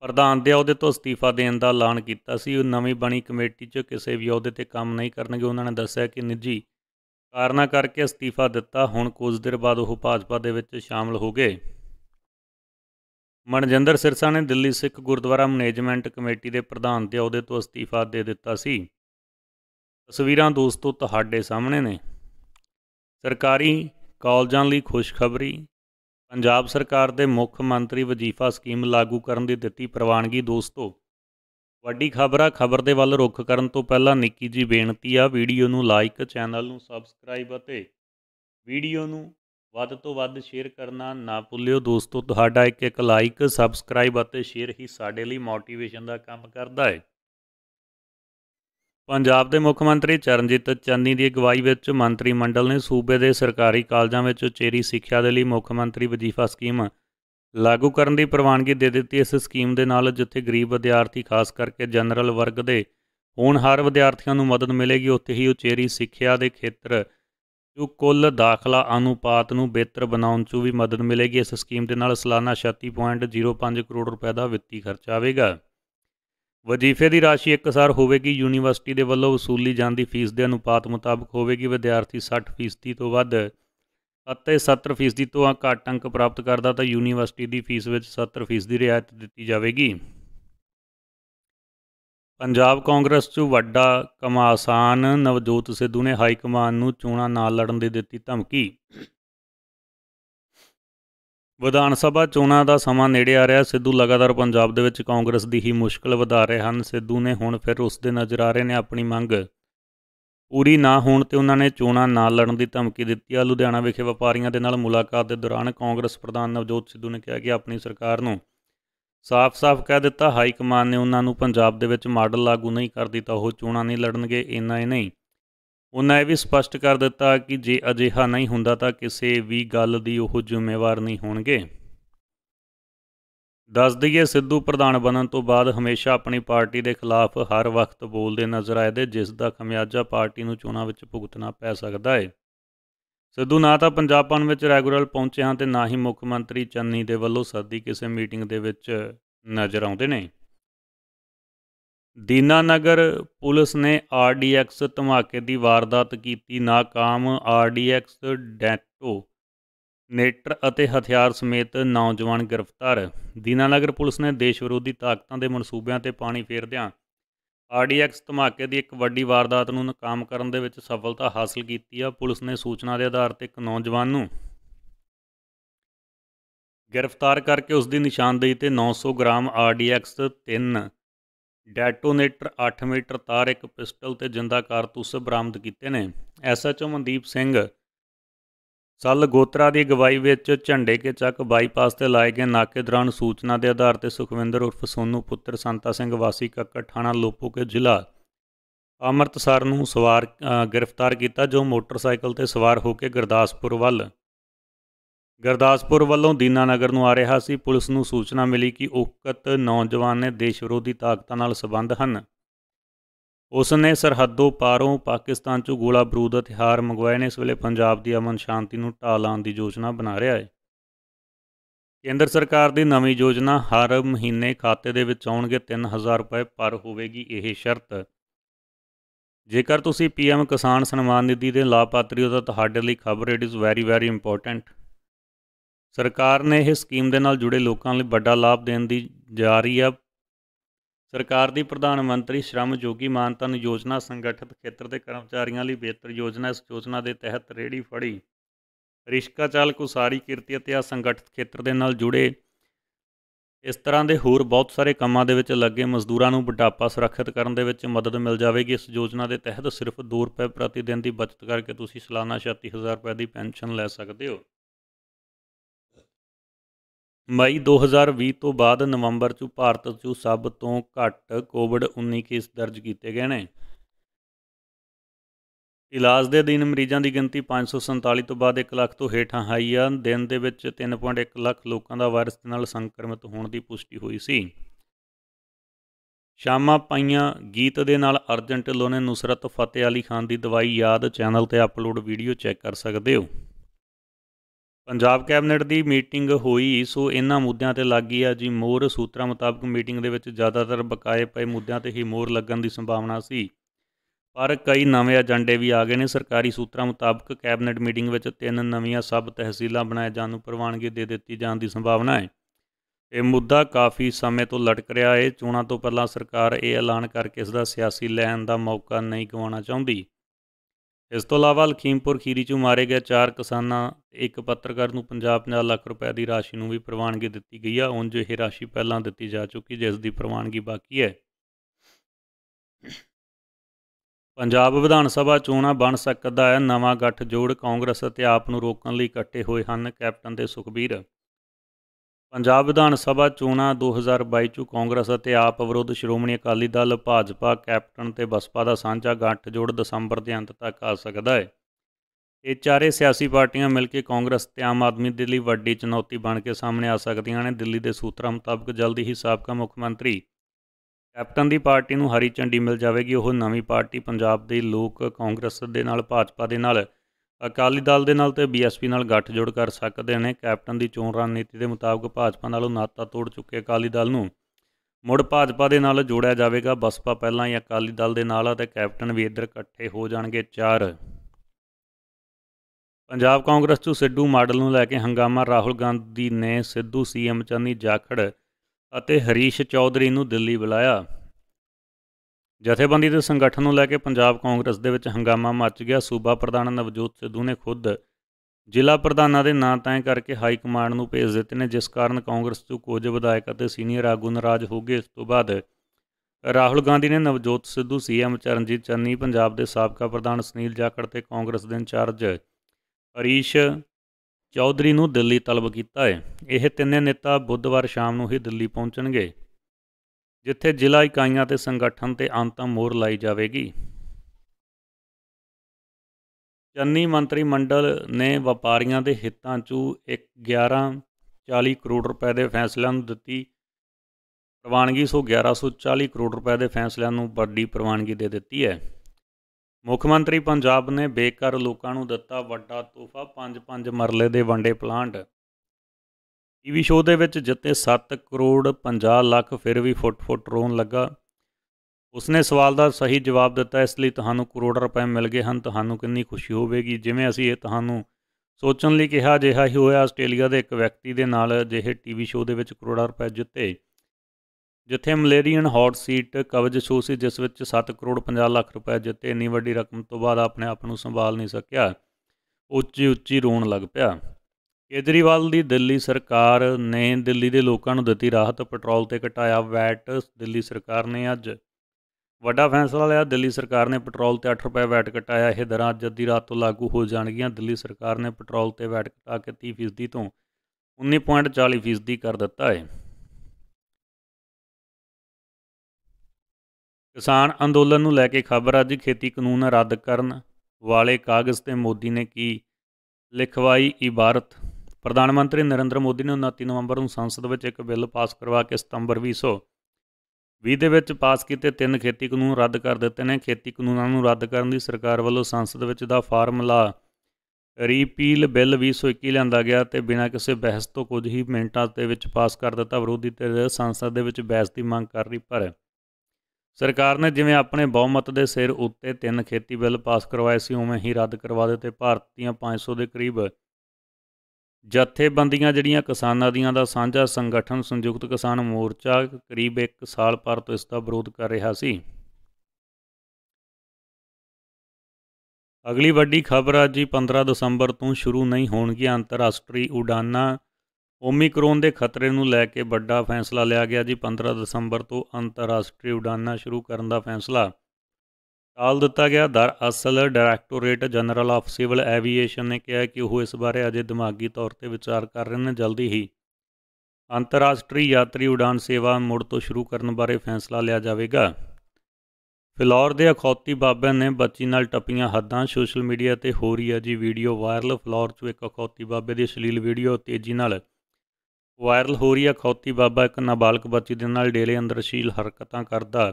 ਪ੍ਰਧਾਨ ਦੇ ਅਹੁਦੇ ਤੋਂ ਅਸਤੀਫਾ ਦੇਣ ਦਾ ਐਲਾਨ ਕੀਤਾ ਸੀ ਉਹ ਨਵੀਂ ਬਣੀ ਕਮੇਟੀ 'ਚ ਕਿਸੇ ਵੀ ਅਹੁਦੇ ਤੇ ਕੰਮ ਨਹੀਂ ਕਰਨਗੇ ਉਹਨਾਂ ਨੇ ਦੱਸਿਆ ਕਿ ਨਿੱਜੀ ਕਾਰਨਾ ਕਰਕੇ ਅਸਤੀਫਾ ਦਿੱਤਾ ਹੁਣ ਕੁਝ ਦਿਨ ਬਾਅਦ ਉਹ ਭਾਜਪਾ ਦੇ ਵਿੱਚ ਸ਼ਾਮਲ ਹੋ ਗਏ ਮਨਜਿੰਦਰ ਸਿਰਸਾ ਨੇ ਦਿੱਲੀ ਸਿੱਖ ਗੁਰਦੁਆਰਾ ਮੈਨੇਜਮੈਂਟ ਕਮੇਟੀ ਦੇ ਪ੍ਰਧਾਨ ਦੇ ਅਹੁਦੇ ਤੋਂ ਅਸਤੀਫਾ ਦੇ ਦਿੱਤਾ ਸੀ ਤਸਵੀਰਾਂ ਦੋਸਤੋ ਤੁਹਾਡੇ ਸਾਹਮਣੇ ਨੇ ਸਰਕਾਰੀ ਕਾਲਜਾਂ ਲਈ ਖੁਸ਼ਖਬਰੀ ਪੰਜਾਬ ਸਰਕਾਰ ਦੇ ਮੁੱਖ ਮੰਤਰੀ ਵਜੀਫਾ ਸਕੀਮ ਲਾਗੂ ਕਰਨ ਦੀ ਦਿੱਤੀ ਪ੍ਰਵਾਨਗੀ ਦੋਸਤੋ ਵੱਡੀ ਖਬਰ ਆ ਖਬਰ ਦੇ ਵੱਲ ਰੁਖ ਕਰਨ ਤੋਂ ਪਹਿਲਾਂ ਨਿੱਕੀ ਜੀ ਬੇਨਤੀ ਆ ਵੀਡੀਓ ਨੂੰ ਲਾਈਕ ਚੈਨਲ ਨੂੰ ਸਬਸਕ੍ਰਾਈਬ ਅਤੇ ਵੀਡੀਓ ਨੂੰ ਵੱਧ ਤੋਂ ਵੱਧ ਸ਼ੇਅਰ ਕਰਨਾ ਨਾ ਭੁੱਲਿਓ ਦੋਸਤੋ ਤੁਹਾਡਾ ਇੱਕ ਇੱਕ ਲਾਈਕ ਸਬਸਕ੍ਰਾਈਬ ਅਤੇ ਸ਼ੇਅਰ ਹੀ ਸਾਡੇ ਲਈ ਮੋਟੀਵੇਸ਼ਨ ਦਾ ਕੰਮ ਕਰਦਾ ਹੈ ਪੰਜਾਬ ਦੇ ਮੁੱਖ ਮੰਤਰੀ ਚਰਨਜੀਤ ਚੰਨੀ ਦੀ ਅਗਵਾਈ ਵਿੱਚ ਮੰਤਰੀ ਮੰਡਲ ਨੇ ਸੂਬੇ ਦੇ ਸਰਕਾਰੀ ਕਾਲਜਾਂ ਵਿੱਚ ਉਚੇਰੀ ਸਿੱਖਿਆ ਦੇ ਲਈ ਮੁੱਖ ਮੰਤਰੀ ਵਜ਼ੀਫਾ ਸਕੀਮ ਲਾਗੂ ਕਰਨ ਦੀ ਪ੍ਰਵਾਨਗੀ ਦੇ ਦਿੱਤੀ ਇਸ ਸਕੀਮ ਦੇ ਨਾਲ ਜਿੱਥੇ ਗਰੀਬ ਵਿਦਿਆਰਥੀ ਖਾਸ ਕਰਕੇ ਜਨਰਲ ਵਰਗ ਦੇ ਹਰ ਵਿਦਿਆਰਥੀਆਂ ਨੂੰ ਮਦਦ ਮਿਲੇਗੀ ਉੱਥੇ ਹੀ ਉਚੇਰੀ ਸਿੱਖਿਆ ਦੇ ਖੇਤਰ ਜੋ ਕੁੱਲ ਦਾਖਲਾ ਅਨੁਪਾਤ ਨੂੰ ਬਿਹਤਰ ਬਣਾਉਣ 'ਚ ਵੀ ਮਦਦ ਮਿਲੇਗੀ ਇਸ ਸਕੀਮ ਦੇ ਨਾਲ ਸਾਲਾਨਾ 36.05 ਕਰੋੜ ਰੁਪਏ ਦਾ ਵਿੱਤੀ ਖਰਚਾ ਆਵੇਗਾ ਵਜ਼ੀਫੇ ਦੀ ਰਾਸ਼ੀ ਇੱਕਸਾਰ ਹੋਵੇਗੀ ਯੂਨੀਵਰਸਿਟੀ ਦੇ ਵੱਲੋਂ ਵਸੂਲੀ ਜਾਂਦੀ ਫੀਸ ਦੇ ਅਨੁਪਾਤ ਮੁਤਾਬਕ ਹੋਵੇਗੀ ਵਿਦਿਆਰਥੀ 60% ਫੀਸਦੀ ਤੋਂ ਵੱਧ ਅਤੇ 70% ਤੋਂ ਘੱਟ ਅੰਕ ਪ੍ਰਾਪਤ ਕਰਦਾ ਤਾਂ ਯੂਨੀਵਰਸਿਟੀ ਦੀ ਫੀਸ ਵਿੱਚ 70% ਫੀਸਦੀ ਰਿਆਇਤ ਦਿੱਤੀ ਜਾਵੇਗੀ ਪੰਜਾਬ ਕਾਂਗਰਸ 'ਚ ਵੱਡਾ ਕਮਾਸਾਨ ਨਵਜੋਤ ਸਿੱਧੂ ਨੇ ਹਾਈ ਕਮਾਨ ਨੂੰ ਚੋਣਾਂ ਨਾਲ ਲੜਨ ਦੀ ਦਿੱਤੀ ਧਮਕੀ ਵਿਧਾਨ ਸਭਾ ਚੋਣਾਂ ਦਾ ਸਮਾਂ ਨੇੜੇ ਆ ਰਿਹਾ ਸਿੱਧੂ ਲਗਾਤਾਰ ਪੰਜਾਬ ਦੇ ਵਿੱਚ ਕਾਂਗਰਸ ਦੀ ਹੀ ਮੁਸ਼ਕਲ ਵਧਾ ਰਹੇ ਹਨ ਸਿੱਧੂ ਨੇ ਹੁਣ ਫਿਰ ਉਸ ਦੇ ਨਜ਼ਰ ਆ ਰਹੇ ਨੇ ਆਪਣੀ ਮੰਗ ਪੂਰੀ ਨਾ ਹੋਣ ਤੇ ਉਹਨਾਂ ਨੇ ਚੋਣਾਂ ਨਾ ਲੜਨ ਦੀ ਧਮਕੀ ਦਿੱਤੀ ਆ ਲੁਧਿਆਣਾ ਵਿਖੇ ਵਪਾਰੀਆਂ ਦੇ ਨਾਲ ਮੁਲਾਕਾਤ ਦੇ ਦੌਰਾਨ ਕਾਂਗਰਸ ਪ੍ਰਧਾਨ ਨਵਜੋਤ ਸਿੱਧੂ ਨੇ ਕਿਹਾ ਕਿ ਆਪਣੀ ਸਰਕਾਰ ਨੂੰ ਸਾਫ਼-ਸਾਫ਼ ਕਹਿ ਦਿੱਤਾ ਹਾਈ ਕਮਾਨ ਨੇ ਉਹਨਾਂ ਨੂੰ ਪੰਜਾਬ ਦੇ ਵਿੱਚ ਮਾਡਲ ਲਾਗੂ ਨਹੀਂ ਕਰ ਦਿੱਤਾ ਉਹ ਚੋਣਾਂ ਨਹੀਂ ਲੜਨਗੇ ਇੰਨਾ ਹੀ ਨਹੀਂ ਉਹਨਾਂ ਇਹ ਵੀ ਸਪਸ਼ਟ ਕਰ ਦਿੱਤਾ ਕਿ ਜੇ ਅਜਿਹਾ ਨਹੀਂ ਹੁੰਦਾ ਤਾਂ ਕਿਸੇ ਵੀ ਗੱਲ ਦੀ ਉਹ ਜ਼ਿੰਮੇਵਾਰ ਨਹੀਂ ਹੋਣਗੇ ਦੱਸ ਦਈਏ ਸਿੱਧੂ ਪ੍ਰਧਾਨ ਬਣਨ ਤੋਂ ਬਾਅਦ ਹਮੇਸ਼ਾ ਆਪਣੀ ਪਾਰਟੀ ਦੇ ਖਿਲਾਫ ਹਰ ਵਕਤ ਬੋਲਦੇ ਨਜ਼ਰ ਆਏ ਦੇ ਜਿਸ ਦਾ ਖਮਿਆਜਾ ਪਾਰਟੀ ਨੂੰ ਚੋਣਾਂ ਵਿੱਚ ਭੁਗਤਣਾ ਪੈ ਸਕਦਾ ਹੈ ਸਿੱਧੂ ਨਾ ਤਾਂ ਪੰਜਾਬਾਂ ਵਿੱਚ ਰੈਗੂਲਰ ਪਹੁੰਚੇ ਹਨ ਤੇ ਨਾ ਹੀ ਮੁੱਖ ਮੰਤਰੀ ਚੰਨੀ ਦੇ ਵੱਲੋਂ ਸਾਦੀ ਕਿਸੇ ਮੀਟਿੰਗ ਦੇ ਵਿੱਚ ਨਜ਼ਰ ਆਉਂਦੇ ਨੇ ਦੀਨਾਨਗਰ ਪੁਲਿਸ ਨੇ ਆਰਡੀਐਕਸ ਧਮਾਕੇ ਦੀ ਵਾਰਦਾਤ ਕੀਤੀ ਨਾਕਾਮ ਆਰਡੀਐਕਸ ਡੈਟੋ ਨੇਟਰ ਅਤੇ ਹਥਿਆਰ ਸਮੇਤ ਨੌਜਵਾਨ ਗ੍ਰਿਫਤਾਰ ਦੀਨਾਨਗਰ ਪੁਲਿਸ ਨੇ ਦੇਸ਼ ਵਿਰੋਧੀ ਤਾਕਤਾਂ ਦੇ ਮਨਸੂਬਿਆਂ ਤੇ ਪਾਣੀ ਫੇਰਦਿਆਂ ਆਰਡੀਐਕਸ ਧਮਾਕੇ ਦੀ ਇੱਕ ਵੱਡੀ ਵਾਰਦਾਤ ਨੂੰ ਨਾਕਾਮ ਕਰਨ ਦੇ ਵਿੱਚ ਸਫਲਤਾ ਹਾਸਲ ਕੀਤੀ ਆ ਪੁਲਿਸ ਨੇ ਸੂਚਨਾ ਦੇ ਆਧਾਰ ਤੇ ਇੱਕ ਨੌਜਵਾਨ ਨੂੰ ਗ੍ਰਿਫਤਾਰ ਕਰਕੇ ਉਸ ਦੀ ਨਿਸ਼ਾਨਦੇਹੀ ਤੇ 900 ਗ੍ਰਾਮ ਆਰਡੀਐਕਸ ਡੈਟੋਨੇਟਰ 8 ਮੀਟਰ ਤਾਰ ਇੱਕ ਪਿਸਟਲ ਤੇ ਜਿੰਦਾ ਕਾਰਤੂਸ ਬਰਾਮਦ ਕੀਤੇ ਨੇ ਐਸਐਚਓ ਮਨਦੀਪ ਸਿੰਘ ਸੱਲ ਗੋਤਰਾ ਦੀ ਗਵਾਈ ਵਿੱਚ ਝੰਡੇ ਕੇ ਚੱਕ ਬਾਈਪਾਸ ਤੇ ਲਾਏ ਗਏ ਨਾਕੇ ਦੌਰਾਨ ਸੂਚਨਾ ਦੇ ਆਧਾਰ ਤੇ ਸੁਖਵਿੰਦਰ ਉਰਫ ਸੋਨੂ ਪੁੱਤਰ ਸੰਤਾ ਸਿੰਘ ਵਾਸੀ ਕੱਕੜ ਥਾਣਾ ਲੋਪੋਕੇ ਜ਼ਿਲ੍ਹਾ ਅਮਰਤਸਰ ਨੂੰ ਸਵਾਰ ਗ੍ਰਿਫਤਾਰ ਕੀਤਾ ਜੋ ਮੋਟਰਸਾਈਕਲ ਤੇ ਸਵਾਰ ਹੋ ਕੇ ਗੁਰਦਾਸਪੁਰ ਵੱਲ ਗਰਦਾਸਪੁਰ ਵੱਲੋਂ ਦੀਨਾਨਗਰ ਨੂੰ ਆ ਰਿਹਾ ਸੀ ਪੁਲਿਸ ਨੂੰ ਸੂਚਨਾ ਮਿਲੀ ਕਿ ਉਕਤ ਨੌਜਵਾਨ ਨੇ ਦੇਸ਼ ਵਿਰੋਧੀ ਤਾਕਤਾਂ ਨਾਲ ਸਬੰਧ ਹਨ ਉਸ ਨੇ ਸਰਹੱਦੋਂ ਪਾਰੋਂ ਪਾਕਿਸਤਾਨ ਚੋਂ ਗੋਲਾ ਬਰੂਦ ਹਥਿਆਰ ਮੰਗਵਾਏ ਨੇ ਇਸ ਵੇਲੇ ਪੰਜਾਬ ਦੀ ਅਮਨ ਸ਼ਾਂਤੀ ਨੂੰ ਢਾਹ ਲਾਉਣ ਦੀ ਯੋਜਨਾ ਬਣਾ ਰਿਹਾ ਹੈ ਕੇਂਦਰ ਸਰਕਾਰ ਦੀ ਨਵੀਂ ਯੋਜਨਾ ਹਰ ਮਹੀਨੇ ਖਾਤੇ ਦੇ ਵਿੱਚ ਆਉਣਗੇ 3000 ਰੁਪਏ ਪਰ ਹੋਵੇਗੀ ਇਹ ਸ਼ਰਤ ਜੇਕਰ ਤੁਸੀਂ ਪੀਐਮ ਕਿਸਾਨ ਸਨਮਾਨ ਨਿਧੀ ਦੇ ਲਾਭਪਾਤਰੀ ਹੋ ਤਾਂ ਤੁਹਾਡੇ ਲਈ ਖਬਰ it is very very important ਸਰਕਾਰ ਨੇ ਇਹ ਸਕੀਮ ਦੇ ਨਾਲ ਜੁੜੇ ਲੋਕਾਂ ਲਈ ਵੱਡਾ ਲਾਭ ਦੇਣ ਦੀ ਜਾ ਰਹੀ ਆ ਸਰਕਾਰ ਦੀ ਪ੍ਰਧਾਨ ਮੰਤਰੀ ਸ਼੍ਰਮ ਜੋਗੀ ਮਾਨਤਨ ਯੋਜਨਾ ਸੰਗਠਿਤ ਖੇਤਰ ਦੇ ਕਰਮਚਾਰੀਆਂ ਲਈ ਬਿਹਤਰ ਯੋਜਨਾ ਇਸ ਯੋਜਨਾ ਦੇ ਤਹਿਤ ਰੇੜੀ ਫੜੀ ਰਿਸ਼ਕਾ ਕੋ ਸਾਰੀ ਕਿਰਤੀ ਅਤੇ ਆ ਸੰਗਠਿਤ ਖੇਤਰ ਦੇ ਨਾਲ ਜੁੜੇ ਇਸ ਤਰ੍ਹਾਂ ਦੇ ਹੋਰ ਬਹੁਤ ਸਾਰੇ ਕੰਮਾਂ ਦੇ ਵਿੱਚ ਲੱਗੇ ਮਜ਼ਦੂਰਾਂ ਨੂੰ ਬੁਢਾਪਾ ਸੁਰੱਖਿਤ ਕਰਨ ਦੇ ਵਿੱਚ ਮਦਦ ਮਿਲ ਜਾਵੇਗੀ ਇਸ ਯੋਜਨਾ ਦੇ ਤਹਿਤ ਸਿਰਫ 2 ਰੁਪਏ ਪ੍ਰਤੀ ਦਿਨ ਦੀ ਬਚਤ ਕਰਕੇ ਤੁਸੀਂ ਸਾਲਾਨਾ 36000 ਰੁਪਏ ਦੀ ਪੈਨਸ਼ਨ ਲੈ ਸਕਦੇ ਹੋ ਮਈ 2020 ਤੋਂ ਬਾਅਦ ਨਵੰਬਰ 'ਚ ਭਾਰਤ 'ਚ ਸਭ ਤੋਂ ਘੱਟ ਕੋਵਿਡ-19 ਕੇਸ ਦਰਜ ਕੀਤੇ ਗਏ ਨੇ ਇਲਾਜ ਦੇ ਦਿਨ ਮਰੀਜ਼ਾਂ ਦੀ ਗਿਣਤੀ 547 ਤੋਂ ਬਾਅਦ 1 ਲੱਖ ਤੋਂ ਹੇਠਾਂ ਆਈ ਆ ਦਿਨ ਦੇ ਵਿੱਚ 3.1 ਲੱਖ ਲੋਕਾਂ ਦਾ ਵਾਇਰਸ ਨਾਲ ਸੰਕਰਮਿਤ ਹੋਣ ਦੀ ਪੁਸ਼ਟੀ ਹੋਈ ਸੀ ਸ਼ਾਮਾਂ ਪਾਈਆਂ ਗੀਤ ਦੇ ਨਾਲ ਅਰਜਨ ਢਿੱਲੋਂ ਨੇ ਨੁਸਰਤ ਫਤਿਹ ਅਲੀ ਖਾਨ ਦੀ ਦਵਾਈ ਯਾਦ ਚੈਨਲ ਤੇ ਅਪਲੋਡ ਵੀਡੀਓ ਚੈੱਕ ਕਰ ਸਕਦੇ ਹੋ ਪੰਜਾਬ ਕੈਬਨਿਟ ਦੀ ਮੀਟਿੰਗ ਹੋਈ ਸੋ ਇਹਨਾਂ ਮੁੱਦਿਆਂ ਤੇ ਲੱਗੀ ਆ ਜੀ ਮੋਹਰ ਸੂਤਰਾਂ ਮੁਤਾਬਕ ਮੀਟਿੰਗ ਦੇ ਵਿੱਚ ਜ਼ਿਆਦਾਤਰ ਬਕਾਏ ਪਏ ਮੁੱਦਿਆਂ ਤੇ ਹੀ ਮੋਹਰ ਲੱਗਣ ਦੀ ਸੰਭਾਵਨਾ ਸੀ ਪਰ ਕਈ ਨਵੇਂ ਏਜੰਡੇ ਵੀ ਆ ਗਏ ਨੇ ਸਰਕਾਰੀ ਸੂਤਰਾਂ ਮੁਤਾਬਕ ਕੈਬਨਿਟ ਮੀਟਿੰਗ ਵਿੱਚ ਤਿੰਨ ਨਵੀਆਂ ਸਬ ਤਹਿਸੀਲਾਂ ਬਣਾਏ ਜਾਣ ਨੂੰ ਪ੍ਰਵਾਨਗੀ ਦੇ ਦਿੱਤੀ ਜਾਣ ਦੀ ਸੰਭਾਵਨਾ ਹੈ ਇਹ ਮੁੱਦਾ ਕਾਫੀ ਸਮੇਂ ਤੋਂ ਲਟਕ ਰਿਹਾ ਹੈ ਚੋਣਾਂ ਤੋਂ ਪਹਿਲਾਂ ਸਰਕਾਰ ਇਹ ਐਲਾਨ ਕਰਕੇ ਇਸ ਦਾ ਸਿਆਸੀ ਲੈਣ ਦਾ ਮੌਕਾ ਨਹੀਂ ਗਵਾਉਣਾ ਚਾਹੁੰਦੀ ਇਸ ਤੋਂ ਇਲਾਵਾ ਲਖੀਮਪੁਰ ਖੀਰੀ ਚੋਂ ਮਾਰੇ ਗਏ ਚਾਰ ਕਿਸਾਨਾਂ ਇੱਕ ਪੱਤਰਕਾਰ ਨੂੰ 50-50 ਲੱਖ ਰੁਪਏ ਦੀ ਰਾਸ਼ੀ ਨੂੰ ਵੀ ਪ੍ਰਵਾਨਗੀ ਦਿੱਤੀ ਗਈ ਆ ਉਂਝ ਇਹ ਰਾਸ਼ੀ ਪਹਿਲਾਂ ਦਿੱਤੀ ਜਾ ਚੁੱਕੀ ਜਿਸ ਦੀ ਪ੍ਰਵਾਨਗੀ ਬਾਕੀ ਹੈ ਪੰਜਾਬ ਵਿਧਾਨ ਸਭਾ ਚੋਣਾਂ ਬਣ ਸਕਦਾ ਹੈ ਨਵਾਂ ਗੱਠ ਜੋੜ ਕਾਂਗਰਸ ਅਤੇ ਆਪ ਨੂੰ ਰੋਕਣ ਲਈ ਇਕੱਠੇ ਹੋਏ ਹਨ ਕੈਪਟਨ ਦੇ ਸੁਖਬੀਰ ਪੰਜਾਬ ਵਿਧਾਨ ਸਭਾ ਚੋਣਾਂ 2022 ਚ ਕਾਂਗਰਸ ਅਤੇ ਆਪ ਵਿਰੋਧ ਸ਼੍ਰੋਮਣੀ ਅਕਾਲੀ ਦਲ ਭਾਜਪਾ ਕੈਪਟਨ ਤੇ ਬਸਪਾ ਦਾ ਸਾਂਝਾ ਗੱਠ ਜੋੜ ਦਸੰਬਰ ਦੇ ਅੰਤ ਤੱਕ ਆ ਸਕਦਾ ਹੈ ਇਹ ਚਾਰੇ ਸਿਆਸੀ ਪਾਰਟੀਆਂ ਮਿਲ ਕੇ ਕਾਂਗਰਸ ਤੇ ਆਮ ਆਦਮੀ ਦੇ ਲਈ ਵੱਡੀ ਚੁਣੌਤੀ ਬਣ ਕੇ ਸਾਹਮਣੇ ਆ ਸਕਦੀਆਂ ਨੇ ਦਿੱਲੀ ਦੇ ਸੂਤਰਾਂ ਮੁਤਾਬਕ ਜਲਦੀ ਹੀ ਸਾਬਕਾ ਮੁੱਖ ਮੰਤਰੀ ਕੈਪਟਨ ਦੀ ਪਾਰਟੀ ਨੂੰ ਹਰੀ ਝੰਡੀ ਮਿਲ ਜਾਵੇਗੀ ਉਹ ਨਵੀਂ ਪਾਰਟੀ ਪੰਜਾਬ ਦੇ ਲੋਕ ਕਾਂਗਰਸ ਦੇ ਨਾਲ ਭਾਜਪਾ ਦੇ ਨਾਲ ਅਕਾਲੀ ਦਲ ਦੇ ਨਾਲ ਤੇ ਬੀਐਸਪੀ ਨਾਲ ਗੱਠਜੋੜ ਕਰ ਸਕਦੇ ਨੇ ਕੈਪਟਨ ਦੀ ਚੋਣ ਰਣਨੀਤੀ ਦੇ ਮੁਤਾਬਕ ਭਾਜਪਾ ਨਾਲੋਂ ਨਾਤਾ ਤੋੜ ਚੁੱਕੇ ਅਕਾਲੀ ਦਲ ਨੂੰ ਮੁੜ ਭਾਜਪਾ ਦੇ ਨਾਲ ਜੋੜਿਆ ਜਾਵੇਗਾ ਬਸਪਾ ਪਹਿਲਾਂ ਹੀ ਅਕਾਲੀ ਦਲ ਦੇ ਨਾਲ ਆ ਤੇ ਕੈਪਟਨ ਵੀ ਇੱਧਰ ਇਕੱਠੇ ਹੋ ਜਾਣਗੇ ਚਾਰ ਪੰਜਾਬ ਕਾਂਗਰਸ ਤੋਂ ਸਿੱਧੂ ਮਾਡਲ ਨੂੰ ਲੈ ਕੇ ਹੰਗਾਮਾ ਰਾਹੁਲ ਗਾਂਧੀ ਨੇ ਸਿੱਧੂ ਸੀਐਮ ਚੰਨੀ ਜਾਖੜ ਅਤੇ ਹਰੀਸ਼ ਚੌਧਰੀ ਨੂੰ ਦਿੱਲੀ ਬੁਲਾਇਆ ਜਥੇਬੰਦੀ ਦੇ ਸੰਗਠਨ ਨੂੰ ਲੈ ਕੇ ਪੰਜਾਬ ਕਾਂਗਰਸ ਦੇ ਵਿੱਚ ਹੰਗਾਮਾ ਮਚ ਗਿਆ ਸੂਬਾ ਪ੍ਰਧਾਨ ਨਵਜੋਤ ਸਿੱਧੂ ਨੇ ਖੁਦ ਜ਼ਿਲ੍ਹਾ ਪ੍ਰਧਾਨਾਂ ਦੇ ਨਾਂ ਤੈਅ ਕਰਕੇ ਹਾਈ ਕਮਾਂਡ ਨੂੰ ਭੇਜ ਦਿੱਤੇ ਨੇ ਜਿਸ ਕਾਰਨ ਕਾਂਗਰਸ ਤੋਂ ਕੁਝ ਵਿਧਾਇਕ ਅਤੇ ਸੀਨੀਅਰ ਆਗੂ ਨਾਰਾਜ਼ ਹੋ ਗਏ ਇਸ ਤੋਂ ਬਾਅਦ ਰਾਹੁਲ ਗਾਂਧੀ ਨੇ ਨਵਜੋਤ ਸਿੱਧੂ ਸੀਐਮ ਚਰਨਜੀਤ ਚੰਨੀ ਪੰਜਾਬ ਦੇ ਸਾਬਕਾ ਪ੍ਰਧਾਨ ਸੁਨੀਲ ਜਾਖੜ ਤੇ ਕਾਂਗਰਸ ਦੇ ਇੰਚਾਰਜ ਹਰੀਸ਼ ਚੌਧਰੀ ਨੂੰ ਦਿੱਲੀ ਤਲਬ ਕੀਤਾ ਹੈ ਇਹ ਤਿੰਨੇ ਨੇਤਾ ਬੁੱਧਵਾਰ ਸ਼ਾਮ ਨੂੰ ਹੀ ਦਿੱਲੀ ਪਹੁੰਚਣਗੇ ਜਿੱਥੇ ਜ਼ਿਲ੍ਹਾ ਇਕਾਈਆਂ ਤੇ ਸੰਗਠਨ ਤੇ ਅੰਤਮ ਮੋਹਰ ਲਾਈ ਜਾਵੇਗੀ ਚੰਨੀ ਮੰਤਰੀ ਮੰਡਲ ਨੇ ਵਪਾਰੀਆਂ ਦੇ ਹਿੱਤਾਂ 'ਚ 1140 ਕਰੋੜ ਰੁਪਏ ਦੇ ਫੈਸਲਿਆਂ ਨੂੰ ਦਿੱਤੀ ਪ੍ਰਵਾਨਗੀ ਸੋ 1140 ਕਰੋੜ ਰੁਪਏ ਦੇ ਫੈਸਲਿਆਂ ਨੂੰ ਵੱਡੀ ਪ੍ਰਵਾਨਗੀ ਦੇ ਦਿੱਤੀ ਹੈ ਮੁੱਖ ਮੰਤਰੀ ਪੰਜਾਬ ਨੇ ਬੇਕਾਰ ਲੋਕਾਂ ਨੂੰ ਦਿੱਤਾ ਵੱਡਾ ਤੋਹਫਾ 5-5 ਮਰਲੇ ਦੇ ਵੰਡੇ ਪਲਾਂਟ ਟੀਵੀ ਸ਼ੋਅ ਦੇ ਵਿੱਚ ਜਿੱਤੇ 7 ਕਰੋੜ 50 ਲੱਖ ਫਿਰ ਵੀ ਫੁੱਟ-ਫੁੱਟ ਰੋਣ ਲੱਗਾ ਉਸਨੇ ਸਵਾਲ ਦਾ ਸਹੀ ਜਵਾਬ ਦਿੱਤਾ ਇਸ ਲਈ ਤੁਹਾਨੂੰ ਕਰੋੜ ਰੁਪਏ ਮਿਲ ਗਏ ਹਨ ਤੁਹਾਨੂੰ ਕਿੰਨੀ ਖੁਸ਼ੀ ਹੋਵੇਗੀ ਜਿਵੇਂ ਅਸੀਂ ਇਹ ਤੁਹਾਨੂੰ ਸੋਚਣ ਲਈ ਕਿਹਾ ਜਿਹਾ ਹੀ ਹੋਇਆ ਆਸਟ੍ਰੇਲੀਆ ਦੇ ਇੱਕ ਵਿਅਕਤੀ ਦੇ ਨਾਲ ਜਿਹੇ ਟੀਵੀ ਸ਼ੋਅ ਦੇ ਵਿੱਚ ਕਰੋੜਾਂ ਰੁਪਏ ਜਿੱਤੇ ਜਿੱਥੇ ਮਲੇਰੀਅਨ ਹੌਟ ਸੀਟ ਕਵਜ ਸ਼ੋਅ ਸੀ ਜਿਸ ਵਿੱਚ 7 ਕਰੋੜ 50 ਲੱਖ ਰੁਪਏ ਜਿੱਤੇ ਇੰਨੀ ਵੱਡੀ ਰਕਮ ਤੋਂ ਬਾਅਦ ਆਪਣੇ ਆਪ ਨੂੰ ਸੰਭਾਲ ਨਹੀਂ ਸਕਿਆ ਉੱਚੀ ਉੱਚੀ ਰੋਣ ਲੱਗ ਪਿਆ ਕੇਜਰੀਵਾਲ ਦੀ ਦਿੱਲੀ ਸਰਕਾਰ ਨੇ ਦਿੱਲੀ ਦੇ ਲੋਕਾਂ ਨੂੰ ਦਿੱਤੀ ਰਾਹਤ ਪੈਟਰੋਲ ਤੇ ਘਟਾਇਆ ਵੈਟ ਦਿੱਲੀ ਸਰਕਾਰ ਨੇ ਅੱਜ ਵੱਡਾ ਫੈਸਲਾ ਲਿਆ ਦਿੱਲੀ ਸਰਕਾਰ ਨੇ ਪੈਟਰੋਲ ਤੇ 8 ਰੁਪਏ ਵੈਟ ਘਟਾਇਆ ਇਹ ਦਰਾਂ ਅੱਜ ਅੱਧੀ ਰਾਤ ਤੋਂ ਲਾਗੂ ਹੋ ਜਾਣਗੀਆਂ ਦਿੱਲੀ ਸਰਕਾਰ ਨੇ ਪੈਟਰੋਲ ਤੇ ਵੈਟ ਘਟਾ ਕੇ 30% ਤੋਂ 19.40% ਕਰ ਦਿੱਤਾ ਹੈ ਕਿਸਾਨ ਅੰਦੋਲਨ ਨੂੰ ਲੈ ਕੇ ਖਬਰ ਅੱਜ ਖੇਤੀ ਕਾਨੂੰਨ ਰੱਦ ਕਰਨ ਵਾਲੇ ਕਾਗਜ਼ ਤੇ ਮੋਦੀ ਨੇ ਕੀ ਲਿਖਵਾਈ ਇਬਾਰਤ ਪ੍ਰਧਾਨ ਮੰਤਰੀ ਨਰਿੰਦਰ ਮੋਦੀ ਨੇ 29 ਨਵੰਬਰ ਨੂੰ ਸੰਸਦ ਵਿੱਚ ਇੱਕ ਬਿੱਲ ਪਾਸ ਕਰਵਾ ਕੇ ਸਤੰਬਰ 2020 ਦੇ ਵਿੱਚ ਪਾਸ ਕੀਤੇ ਤਿੰਨ ਖੇਤੀ ਕਾਨੂੰਨ ਰੱਦ ਕਰ ਦਿੱਤੇ ਨੇ ਖੇਤੀ ਕਾਨੂੰਨਾਂ ਨੂੰ ਰੱਦ ਕਰਨ ਦੀ ਸਰਕਾਰ ਵੱਲੋਂ ਸੰਸਦ ਵਿੱਚ ਦਾ ਫਾਰਮੂਲਾ ਰੀਪੀਲ ਬਿੱਲ 2021 ਲਿਆਂਦਾ ਗਿਆ ਤੇ ਬਿਨਾਂ ਕਿਸੇ ਬਹਿਸ ਤੋਂ ਕੁਝ ਹੀ ਮਿੰਟਾਂ ਦੇ ਵਿੱਚ ਪਾਸ ਕਰ ਦਿੱਤਾ ਵਿਰੋਧੀ ਧਿਰ ਸੰਸਦ ਦੇ ਵਿੱਚ ਬਹਿਸ ਦੀ ਮੰਗ ਕਰ ਰਹੀ ਪਰ ਸਰਕਾਰ ਨੇ ਜਿਵੇਂ ਆਪਣੇ ਬਹੁਮਤ ਦੇ ਸਿਰ ਉੱਤੇ ਤਿੰਨ ਖੇਤੀ ਬਿੱਲ ਪਾਸ ਕਰਵਾਏ ਸੀ ਉਵੇਂ ਹੀ ਰੱਦ ਕਰਵਾ ਦਿੱਤੇ ਭਾਰਤੀਆਂ 500 ਦੇ ਕਰੀਬ ਜਥੇਬੰਦੀਆਂ ਜਿਹੜੀਆਂ ਕਿਸਾਨਾਂ ਦੀਆਂ ਦਾ ਸਾਂਝਾ ਸੰਗਠਨ ਸੰਯੁਕਤ ਕਿਸਾਨ ਮੋਰਚਾ ਕਰੀਬ 1 ਸਾਲ ਪਰ ਤੋਂ ਇਸ ਦਾ ਵਿਰੋਧ ਕਰ ਰਿਹਾ ਸੀ ਅਗਲੀ ਵੱਡੀ ਖਬਰ ਆ ਜੀ 15 ਦਸੰਬਰ ਤੋਂ ਸ਼ੁਰੂ ਨਹੀਂ ਹੋਣਗੀਆਂ ਅੰਤਰਰਾਸ਼ਟਰੀ ਉਡਾਨਾਂ ਓਮਿਕਰੋਨ ਦੇ ਖਤਰੇ ਨੂੰ ਲੈ ਕੇ ਵੱਡਾ ਫੈਸਲਾ ਲਿਆ ਗਿਆ ਜੀ 15 ਦਸੰਬਰ ਤੋਂ ਅੰਤਰਰਾਸ਼ਟਰੀ ਉਡਾਨਾਂ ਸ਼ੁਰੂ ਕਰਨ ਦਾ ਫੈਸਲਾ ਟਾਲ ਦਿੱਤਾ ਗਿਆ ਦਰਅਸਲ directorate general of civil aviation ਨੇ ਕਿਹਾ ਕਿ ਉਹ ਇਸ ਬਾਰੇ ਅਜੇ ਦਿਮਾਗੀ ਤੌਰ ਤੇ ਵਿਚਾਰ ਕਰ ਰਹੇ ਨੇ ਜਲਦੀ ਹੀ ਅੰਤਰਰਾਸ਼ਟਰੀ ਯਾਤਰੀ ਉਡਾਨ ਸੇਵਾ ਮੁੜ ਤੋਂ ਸ਼ੁਰੂ ਕਰਨ ਬਾਰੇ ਫੈਸਲਾ ਲਿਆ ਜਾਵੇਗਾ ਫਲੌਰ ਦੇ ਅਖੌਤੀ ਬਾਬੇ ਨੇ ਬੱਚੀ ਨਾਲ ਟੱਪੀਆਂ ਹੱਦਾਂ ਸੋਸ਼ਲ ਮੀਡੀਆ ਤੇ ਹੋ ਰਹੀ ਹੈ ਜੀ ਵੀਡੀਓ ਵਾਇਰਲ ਫਲੌਰ 'ਚ ਇੱਕ ਅਖੌਤੀ ਬਾਬੇ ਦੀ ਅਸ਼ਲੀਲ ਵੀਡੀਓ ਤੇਜ਼ੀ ਨਾਲ ਵਾਇਰਲ ਹੋ ਰਹੀ ਹੈ ਅਖੌਤੀ ਬਾਬਾ ਇੱਕ ਨਾਬਾਲਗ ਬੱਚੀ ਦੇ ਨਾਲ ਡੇਲੇ ਅੰਦਰ ਅਸ਼ਲੀਲ ਹਰਕਤਾਂ ਕਰਦਾ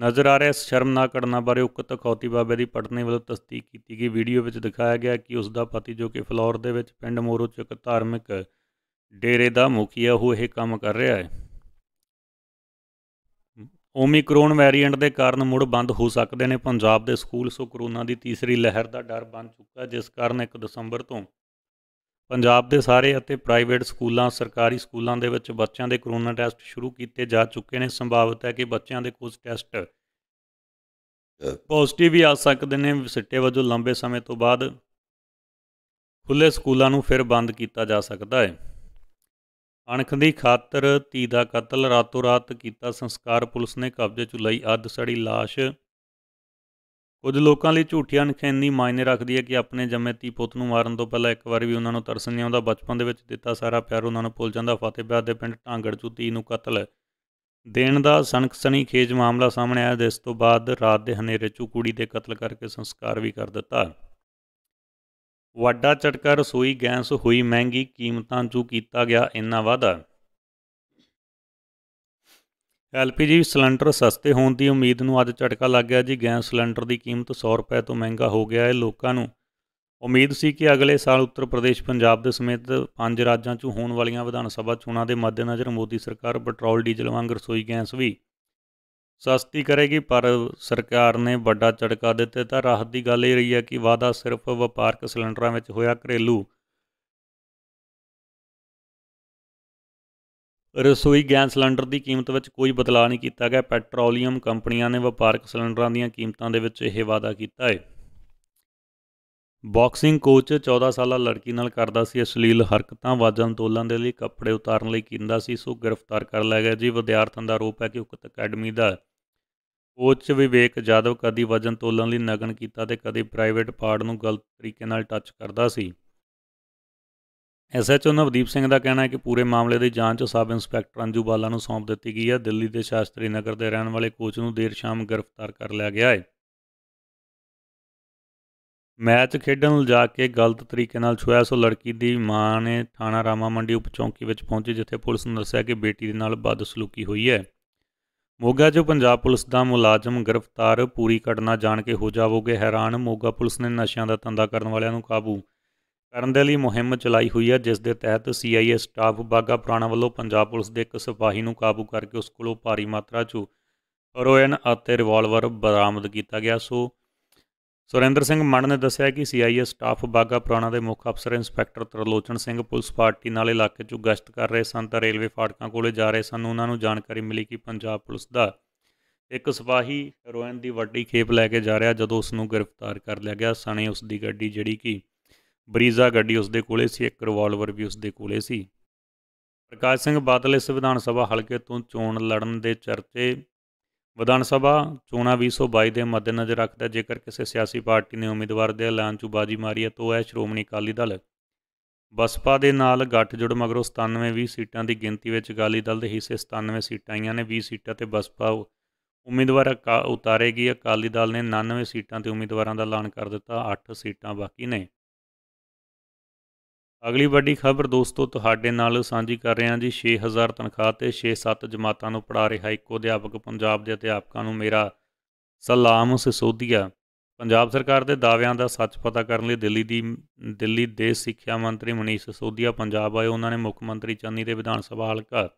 ਨਜ਼ਰ ਆ ਰਿਹਾ ਇਸ ਸ਼ਰਮਨਾਕ ਘਟਨਾ ਬਾਰੇ ਉਕਤ ਅਖੌਤੀ ਬਾਬੇ ਦੀ ਪਟਨੇ ਵੱਲੋਂ ਤਸਦੀਕ ਕੀਤੀ ਗਈ ਵੀਡੀਓ ਵਿੱਚ ਦਿਖਾਇਆ ਗਿਆ ਕਿ ਉਸ ਦਾ ਪਤੀ ਜੋ ਕਿ ਫਲੋਰ ਦੇ ਵਿੱਚ ਪਿੰਡ ਮੋਰੋ ਚੱਕ ਇੱਕ ਧਾਰਮਿਕ ਡੇਰੇ ਦਾ ਮੁਖੀਆ ਉਹ ਇਹ ਕੰਮ ਕਰ ਰਿਹਾ ਹੈ ਓਮਿਕਰੋਨ ਵੈਰੀਐਂਟ ਦੇ ਕਾਰਨ ਮੁੜ ਬੰਦ ਹੋ ਸਕਦੇ ਨੇ ਪੰਜਾਬ ਦੇ ਸਕੂਲ ਸੋ ਕਰੋਨਾ ਦੀ ਤੀਸਰੀ ਲਹਿਰ ਦਾ ਡਰ ਬਣ ਚੁੱਕਾ ਜਿਸ ਕਾਰਨ 1 ਦਸੰਬਰ ਤੋਂ ਪੰਜਾਬ ਦੇ ਸਾਰੇ ਅਤੇ ਪ੍ਰਾਈਵੇਟ ਸਕੂਲਾਂ ਸਰਕਾਰੀ ਸਕੂਲਾਂ ਦੇ ਵਿੱਚ ਬੱਚਿਆਂ ਦੇ ਕਰੋਨਾ ਟੈਸਟ ਸ਼ੁਰੂ ਕੀਤੇ ਜਾ ਚੁੱਕੇ ਨੇ ਸੰਭਾਵਿਤ ਹੈ ਕਿ ਬੱਚਿਆਂ ਦੇ ਕੁਝ ਟੈਸਟ ਪੋਜ਼ਿਟਿਵ ਵੀ ਆ ਸਕਦੇ ਨੇ ਸਿੱਟੇ ਵਜੋਂ ਲੰਬੇ ਸਮੇਂ ਤੋਂ ਬਾਅਦ ਖੁੱਲੇ ਸਕੂਲਾਂ ਨੂੰ ਫਿਰ ਬੰਦ ਕੀਤਾ ਜਾ ਸਕਦਾ ਹੈ ਅਣਖ ਦੀ ਖਾਤਰ ਤੀ ਦਾ ਕਤਲ ਰਾਤੋ ਰਾਤ ਕੀਤਾ ਸੰਸਕਾਰ ਪੁਲਿਸ ਨੇ ਕਬਜ਼ੇ 'ਚ ਲਈ ਅੱਧ ਸੜੀ ਲਾਸ਼ ਕੁਝ ਲੋਕਾਂ ਲਈ ਝੂਠੀਆਂ ਨਖੈਨੀ ਮਾਇਨੇ ਰੱਖਦੀ ਹੈ ਕਿ ਆਪਣੇ ਜੰਮੇ ਪੁੱਤ ਨੂੰ ਮਾਰਨ ਤੋਂ ਪਹਿਲਾਂ ਇੱਕ ਵਾਰ ਵੀ ਉਹਨਾਂ ਨੂੰ ਤਰਸ ਨਹੀਂ ਆਉਂਦਾ ਬਚਪਨ ਦੇ ਵਿੱਚ ਦਿੱਤਾ ਸਾਰਾ ਪਿਆਰ ਉਹਨਾਂ ਨੂੰ ਭੁੱਲ ਜਾਂਦਾ ਫਤਿਹਬਾਦ ਦੇ ਪਿੰਡ ਢਾਂਗੜ ਚੂਤੀ ਨੂੰ ਕਤਲ ਦੇਣ ਦਾ ਸਨਕਸਣੀ ਖੇਜ ਮਾਮਲਾ ਸਾਹਮਣੇ ਆਇਆ ਜਿਸ ਤੋਂ ਬਾਅਦ ਰਾਤ ਦੇ ਹਨੇਰੇ 'ਚ ਕੁੜੀ ਦੇ ਕਤਲ ਕਰਕੇ ਸੰਸਕਾਰ ਵੀ ਕਰ ਦਿੱਤਾ ਵੱਡਾ ਝਟਕਾ ਰਸੋਈ ਗੈਸ ਹੋਈ ਮਹਿੰਗੀ ਕੀਮਤਾਂ 'ਚ ਕੀਤਾ ਗਿਆ ਇੰਨਾ ਵਾਧਾ ਐਲਪੀਜੀ ਸਿਲੰਡਰ ਸਸਤੇ ਹੋਣ ਦੀ ਉਮੀਦ ਨੂੰ ਅੱਜ ਝਟਕਾ ਲੱਗ ਗਿਆ ਜੀ ਗੈਸ ਸਿਲੰਡਰ ਦੀ ਕੀਮਤ 100 ਰੁਪਏ ਤੋਂ ਮਹਿੰਗਾ ਹੋ ਗਿਆ ਹੈ ਲੋਕਾਂ ਨੂੰ ਉਮੀਦ ਸੀ ਕਿ ਅਗਲੇ ਸਾਲ ਉੱਤਰ ਪ੍ਰਦੇਸ਼ ਪੰਜਾਬ ਦੇ ਸਮੇਤ ਪੰਜ ਰਾਜਾਂ 'ਚ ਹੋਣ ਵਾਲੀਆਂ ਵਿਧਾਨ ਸਭਾ ਚੋਣਾਂ ਦੇ ਮੱਦੇਨਜ਼ਰ ਮੋਦੀ ਸਰਕਾਰ ਪੈਟਰੋਲ ਡੀਜ਼ਲ ਵਾਂਗ ਰਸੋਈ ਗੈਸ ਵੀ ਸਸਤੀ ਕਰੇਗੀ ਪਰ ਸਰਕਾਰ ਨੇ ਵੱਡਾ ਝਟਕਾ ਦਿੱਤੇ ਤਾਂ ਰਾਹਤ ਦੀ ਗੱਲ ਇਹ ਰਹੀ ਹੈ ਕਿ ਵਾਅਦਾ ਸਿਰਫ ਵਪਾਰਕ ਸਿਲੰਡਰਾਂ ਵਿੱਚ ਹੋਇਆ ਘਰੇਲੂ ਰਸੋਈ ਗੈਸ ਸਿਲੰਡਰ ਦੀ ਕੀਮਤ ਵਿੱਚ ਕੋਈ ਬਦਲਾਅ ਨਹੀਂ ਕੀਤਾ ਗਿਆ ਪੈਟਰੋਲੀਅਮ ਕੰਪਨੀਆਂ ਨੇ ਵਪਾਰਕ ਸਿਲੰਡਰਾਂ ਦੀਆਂ ਕੀਮਤਾਂ ਦੇ ਵਿੱਚ ਇਹ ਵਾਅਦਾ ਕੀਤਾ ਹੈ ਬਾਕਸਿੰਗ ਕੋਚ 14 ਸਾਲਾ ਲੜਕੀ ਨਾਲ ਕਰਦਾ ਸੀ ਅਸ਼ਲੀਲ ਹਰਕਤਾਂ ਵਾਜਾਂ ਤੋਲਣ ਦੇ ਲਈ ਕੱਪੜੇ ਉਤਾਰਨ ਲਈ ਕਿੰਦਾ ਸੀ ਸੋ ਗ੍ਰਿਫਤਾਰ ਕਰ ਲਿਆ ਗਿਆ ਜੀ ਵਿਦਿਆਰਥਣ ਦਾ ਰੋਪ ਹੈ ਕਿ ਉਕਤ ਅਕੈਡਮੀ ਦਾ ਕੋਚ ਵਿਵੇਕ ਜਾਦਵ ਕਦੀ ਵਜਨ ਤੋਲਣ ਲਈ ਨਗਨ ਕੀਤਾ ਤੇ ਕਦੀ ਪ੍ਰਾਈਵੇਟ ਪਾਰਟ ਨੂੰ ਗਲਤ ਤਰੀਕੇ ਨਾਲ ਟੱਚ ਕਰਦਾ ਸੀ ਐਸਐਚਓ ਨਵਦੀਪ ਸਿੰਘ ਦਾ ਕਹਿਣਾ ਹੈ ਕਿ ਪੂਰੇ ਮਾਮਲੇ ਦੀ ਜਾਂਚ ਸਬ ਇੰਸਪੈਕਟਰ ਅੰਜੂ ਬਾਲਾ ਨੂੰ ਸੌਂਪ ਦਿੱਤੀ ਗਈ ਹੈ ਦਿੱਲੀ ਦੇ ਸ਼ਾਸਤਰੀ ਨਗਰ ਦੇ ਰਹਿਣ ਵਾਲੇ ਕੋਚ ਨੂੰ ਦੇਰ ਸ਼ਾਮ ਗ੍ਰਿਫਤਾਰ ਕਰ ਲਿਆ ਗਿਆ ਹੈ ਮੈਚ ਖੇਡਣ ਜਾ ਕੇ ਗਲਤ ਤਰੀਕੇ ਨਾਲ ਛੁਆ ਸੋ ਲੜਕੀ ਦੀ ਮਾਂ ਨੇ ਥਾਣਾ ਰਾਮਾ ਮੰਡੀ ਉਪ ਚੌਂਕੀ ਵਿੱਚ ਪਹੁੰਚੀ ਜਿੱਥੇ ਪੁਲਿਸ ਨੂੰ ਦੱਸਿਆ ਕਿ ਬੇਟੀ ਦੇ ਨਾਲ ਬਦਸਲੂਕੀ ਹੋਈ ਹੈ ਮੋਗਾ ਜੋ ਪੰਜਾਬ ਪੁਲਿਸ ਦਾ ਮੁਲਾਜ਼ਮ ਗ੍ਰਿਫਤਾਰ ਪੂਰੀ ਘਟਨਾ ਜਾਣ ਕੇ ਹੋ ਜਾਵੋਗੇ ਹੈਰਾਨ ਮੋਗਾ ਪੁਲਿਸ ਨੇ ਨਸ਼ਿਆਂ ਦਾ ਤੰਦਾ ਕਰਨ ਵਾਲਿਆਂ ਨੂੰ ਕਾਬੂ ਕਰਨ ਦੇ ਲਈ ਮੁਹਿੰਮ ਚਲਾਈ ਹੋਈ ਹੈ ਜਿਸ ਦੇ ਤਹਿਤ ਸੀਆਈਏ ਸਟਾਫ ਬਾਗਾ ਪੁਰਾਣਾ ਵੱਲੋਂ ਪੰਜਾਬ ਪੁਲਿਸ ਦੇ ਇੱਕ ਸਿਪਾਹੀ ਨੂੰ ਕਾਬੂ ਕਰਕੇ ਉਸ ਕੋਲੋਂ ਭਾਰੀ ਮਾਤਰਾ 'ਚ ਹੈਰੋਇਨ ਅਤੇ ਰਿਵਾਲਵਰ ਬਰਾਮਦ ਕੀਤਾ ਗਿਆ ਸੋ ਸੁਰਿੰਦਰ ਸਿੰਘ ਮੰਨ ਨੇ ਦੱਸਿਆ ਕਿ ਸੀਆਈਏ ਸਟਾਫ ਬਾਗਾ ਪੁਰਾਣਾ ਦੇ ਮੁੱਖ ਅਫਸਰ inspector Tarlochan Singh police party ਨਾਲ ਇਲਾਕੇ 'ਚ ਗਸ਼ਤ ਕਰ ਰਹੇ ਸਨ ਤਾਂ ਰੇਲਵੇ ਫਾਟਕਾਂ ਕੋਲੇ ਜਾ ਰਹੇ ਸਨ ਉਹਨਾਂ ਨੂੰ ਜਾਣਕਾਰੀ ਮਿਲੀ ਕਿ ਪੰਜਾਬ ਪੁਲਿਸ ਦਾ ਇੱਕ ਸਿਪਾਹੀ ਹੈਰੋਇਨ ਦੀ ਵੱਡੀ ਖੇਪ ਲੈ ਕੇ ਜਾ ਰਿਹਾ ਜਦੋਂ ਉਸ ਨੂੰ ਗ੍ਰਿਫਤਾਰ ਕਰ ਲਿਆ ਗਿਆ ਸਣੇ ਉਸ ਦੀ ਗੱਡੀ ਜਿਹੜੀ ਕਿ ਬਰੀਜ਼ਾ ਗੱਡੀ ਉਸਦੇ ਕੋਲੇ ਸੀ ਇੱਕ ਰਿਵਾਲਵਰ ਵੀ ਉਸਦੇ ਕੋਲੇ ਸੀ ਪ੍ਰਕਾਸ਼ ਸਿੰਘ ਬਾਦਲ ਇਸ ਵਿਧਾਨ ਸਭਾ ਹਲਕੇ ਤੋਂ ਚੋਣ ਲੜਨ ਦੇ ਚਰਚੇ ਵਿਧਾਨ ਸਭਾ ਚੋਣਾਂ 2022 ਦੇ ਮੱਦੇਨਜ਼ਰ ਰੱਖਦਾ ਜੇਕਰ ਕਿਸੇ ਸਿਆਸੀ ਪਾਰਟੀ ਨੇ ਉਮੀਦਵਾਰ ਦੇ ਐਲਾਨ 'ਚ ਬਾਜੀ ਮਾਰੀ ਹੈ ਤਾਂ ਉਹ ਹੈ ਸ਼੍ਰੋਮਣੀ ਅਕਾਲੀ ਦਲ ਬਸਪਾ ਦੇ ਨਾਲ ਜੁੜ ਮਗਰੋਂ 97 20 ਸੀਟਾਂ ਦੀ ਗਿਣਤੀ ਵਿੱਚ ਅਕਾਲੀ ਦਲ ਦੇ ਹਿੱਸੇ 97 ਸੀਟਾਂ ਆਈਆਂ ਨੇ 20 ਸੀਟਾਂ ਤੇ ਬਸਪਾ ਉਮੀਦਵਾਰ ਉਤਾਰੇਗੀ ਅਕਾਲੀ ਦਲ ਨੇ 99 ਸੀਟਾਂ ਤੇ ਉਮੀਦਵਾਰਾਂ ਦਾ ਐਲਾਨ ਕਰ ਦਿੱਤਾ 8 ਸੀਟਾਂ ਬਾਕੀ ਨੇ ਅਗਲੀ ਵੱਡੀ ਖਬਰ ਦੋਸਤੋ ਤੁਹਾਡੇ ਨਾਲ ਸਾਂਝੀ ਕਰ ਰਹੇ ਹਾਂ ਜੀ 6000 ਤਨਖਾਹ ਤੇ 6-7 ਜਮਾਤਾਂ ਨੂੰ ਪੜਾ ਰਿਹਾ ਇੱਕ ਅਧਿਆਪਕ ਪੰਜਾਬ ਦੇ ਅਧਿਆਪਕਾਂ ਨੂੰ ਮੇਰਾ ਸਲਾਮ ਸਿਸੋਦੀਆ ਪੰਜਾਬ ਸਰਕਾਰ ਦੇ ਦਾਅਵਿਆਂ ਦਾ ਸੱਚ ਪਤਾ ਕਰਨ ਲਈ ਦਿੱਲੀ ਦੀ ਦਿੱਲੀ ਦੇ ਸਿੱਖਿਆ ਮੰਤਰੀ ਮਨੀਸ਼ ਸਿਸੋਦੀਆ ਪੰਜਾਬ ਆਏ ਉਹਨਾਂ ਨੇ ਮੁੱਖ ਮੰਤਰੀ ਚੰਨੀ ਦੇ ਵਿਧਾਨ ਸਭਾ ਹਲਕਾ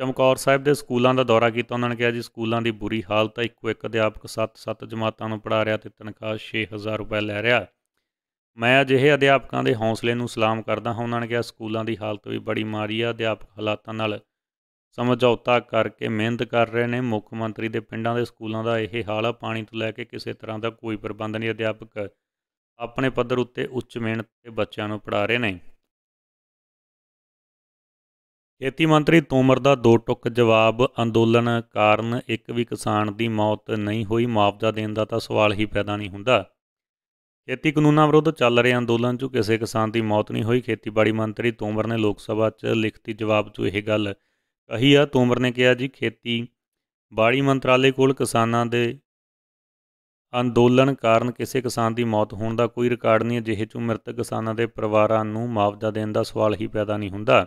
ਚਮਕੌਰ ਸਾਹਿਬ ਦੇ ਸਕੂਲਾਂ ਦਾ ਦੌਰਾ ਕੀਤਾ ਉਹਨਾਂ ਨੇ ਕਿਹਾ ਜੀ ਸਕੂਲਾਂ ਦੀ ਬੁਰੀ ਹਾਲਤ ਹੈ ਇੱਕੋ ਇੱਕ ਅਧਿਆਪਕ 7-7 ਜਮਾਤਾਂ ਨੂੰ ਪੜਾ ਰਿਹਾ ਤੇ ਤਨਖਾਹ 6000 ਰੁਪਏ ਲੈ ਰਿਹਾ ਮੈਂ ਅਜਿਹੇ ਅਧਿਆਪਕਾਂ ਦੇ ਹੌਸਲੇ ਨੂੰ ਸਲਾਮ ਕਰਦਾ ਹਾਂ ਉਹਨਾਂ ਨੇ ਕਿਹਾ ਸਕੂਲਾਂ ਦੀ ਹਾਲਤ ਵੀ ਬੜੀ ਮਾੜੀ ਆ ਅਧਿਆਪਕ ਹਾਲਾਤਾਂ ਨਾਲ ਸਮਝੌਤਾ ਕਰਕੇ ਮਿਹਨਤ ਕਰ ਰਹੇ ਨੇ ਮੁੱਖ ਮੰਤਰੀ ਦੇ ਪਿੰਡਾਂ ਦੇ ਸਕੂਲਾਂ ਦਾ ਇਹ ਹਾਲ ਆ ਪਾਣੀ ਤੋਂ ਲੈ ਕੇ ਕਿਸੇ ਤਰ੍ਹਾਂ ਦਾ ਕੋਈ ਪ੍ਰਬੰਧ ਨਹੀਂ ਅਧਿਆਪਕ ਆਪਣੇ ਪੱਧਰ ਉੱਤੇ ਉੱਚ ਮਿਹਨਤ ਤੇ ਬੱਚਿਆਂ ਨੂੰ ਪੜਾ ਰਹੇ ਨੇ ਖੇਤੀ ਮੰਤਰੀ ਤੋਮਰ ਦਾ ਦੋ ਟੁਕ ਜਵਾਬ ਅੰਦੋਲਨ ਕਾਰਨ ਇੱਕ ਵੀ ਕਿਸਾਨ ਦੀ ਮੌਤ ਨਹੀਂ ਹੋਈ ਮਾਪਦਾ ਦੇਣ ਦਾ ਤਾਂ ਸਵਾਲ ਹੀ ਪੈਦਾ ਨਹੀਂ ਹੁੰਦਾ ਖੇਤੀ ਕਾਨੂੰਨਾਂ ਵਿਰੁੱਧ ਚੱਲ ਰਹੇ ਅੰਦੋਲਨ 'ਚ ਕਿਸੇ ਕਿਸਾਨ ਦੀ ਮੌਤ ਨਹੀਂ ਹੋਈ ਖੇਤੀਬਾੜੀ ਮੰਤਰੀ ਤੋਮਰ ਨੇ ਲੋਕ ਸਭਾ 'ਚ ਲਿਖਤੀ ਜਵਾਬ 'ਚ ਇਹ ਗੱਲ ਕਹੀ ਆ ਤੋਮਰ ਨੇ ਕਿਹਾ ਜੀ ਖੇਤੀ ਬਾੜੀ ਮੰਤਰਾਲੇ ਕੋਲ ਕਿਸਾਨਾਂ ਦੇ ਅੰਦੋਲਨ ਕਾਰਨ ਕਿਸੇ ਕਿਸਾਨ ਦੀ ਮੌਤ ਹੋਣ ਦਾ ਕੋਈ ਰਿਕਾਰਡ ਨਹੀਂ ਜਿਹੇ 'ਚ ਮ੍ਰਿਤਕ ਕਿਸਾਨਾਂ ਦੇ ਪਰਿਵਾਰਾਂ ਨੂੰ ਮੁਆਵਜ਼ਾ ਦੇਣ ਦਾ ਸਵਾਲ ਹੀ ਪੈਦਾ ਨਹੀਂ ਹੁੰਦਾ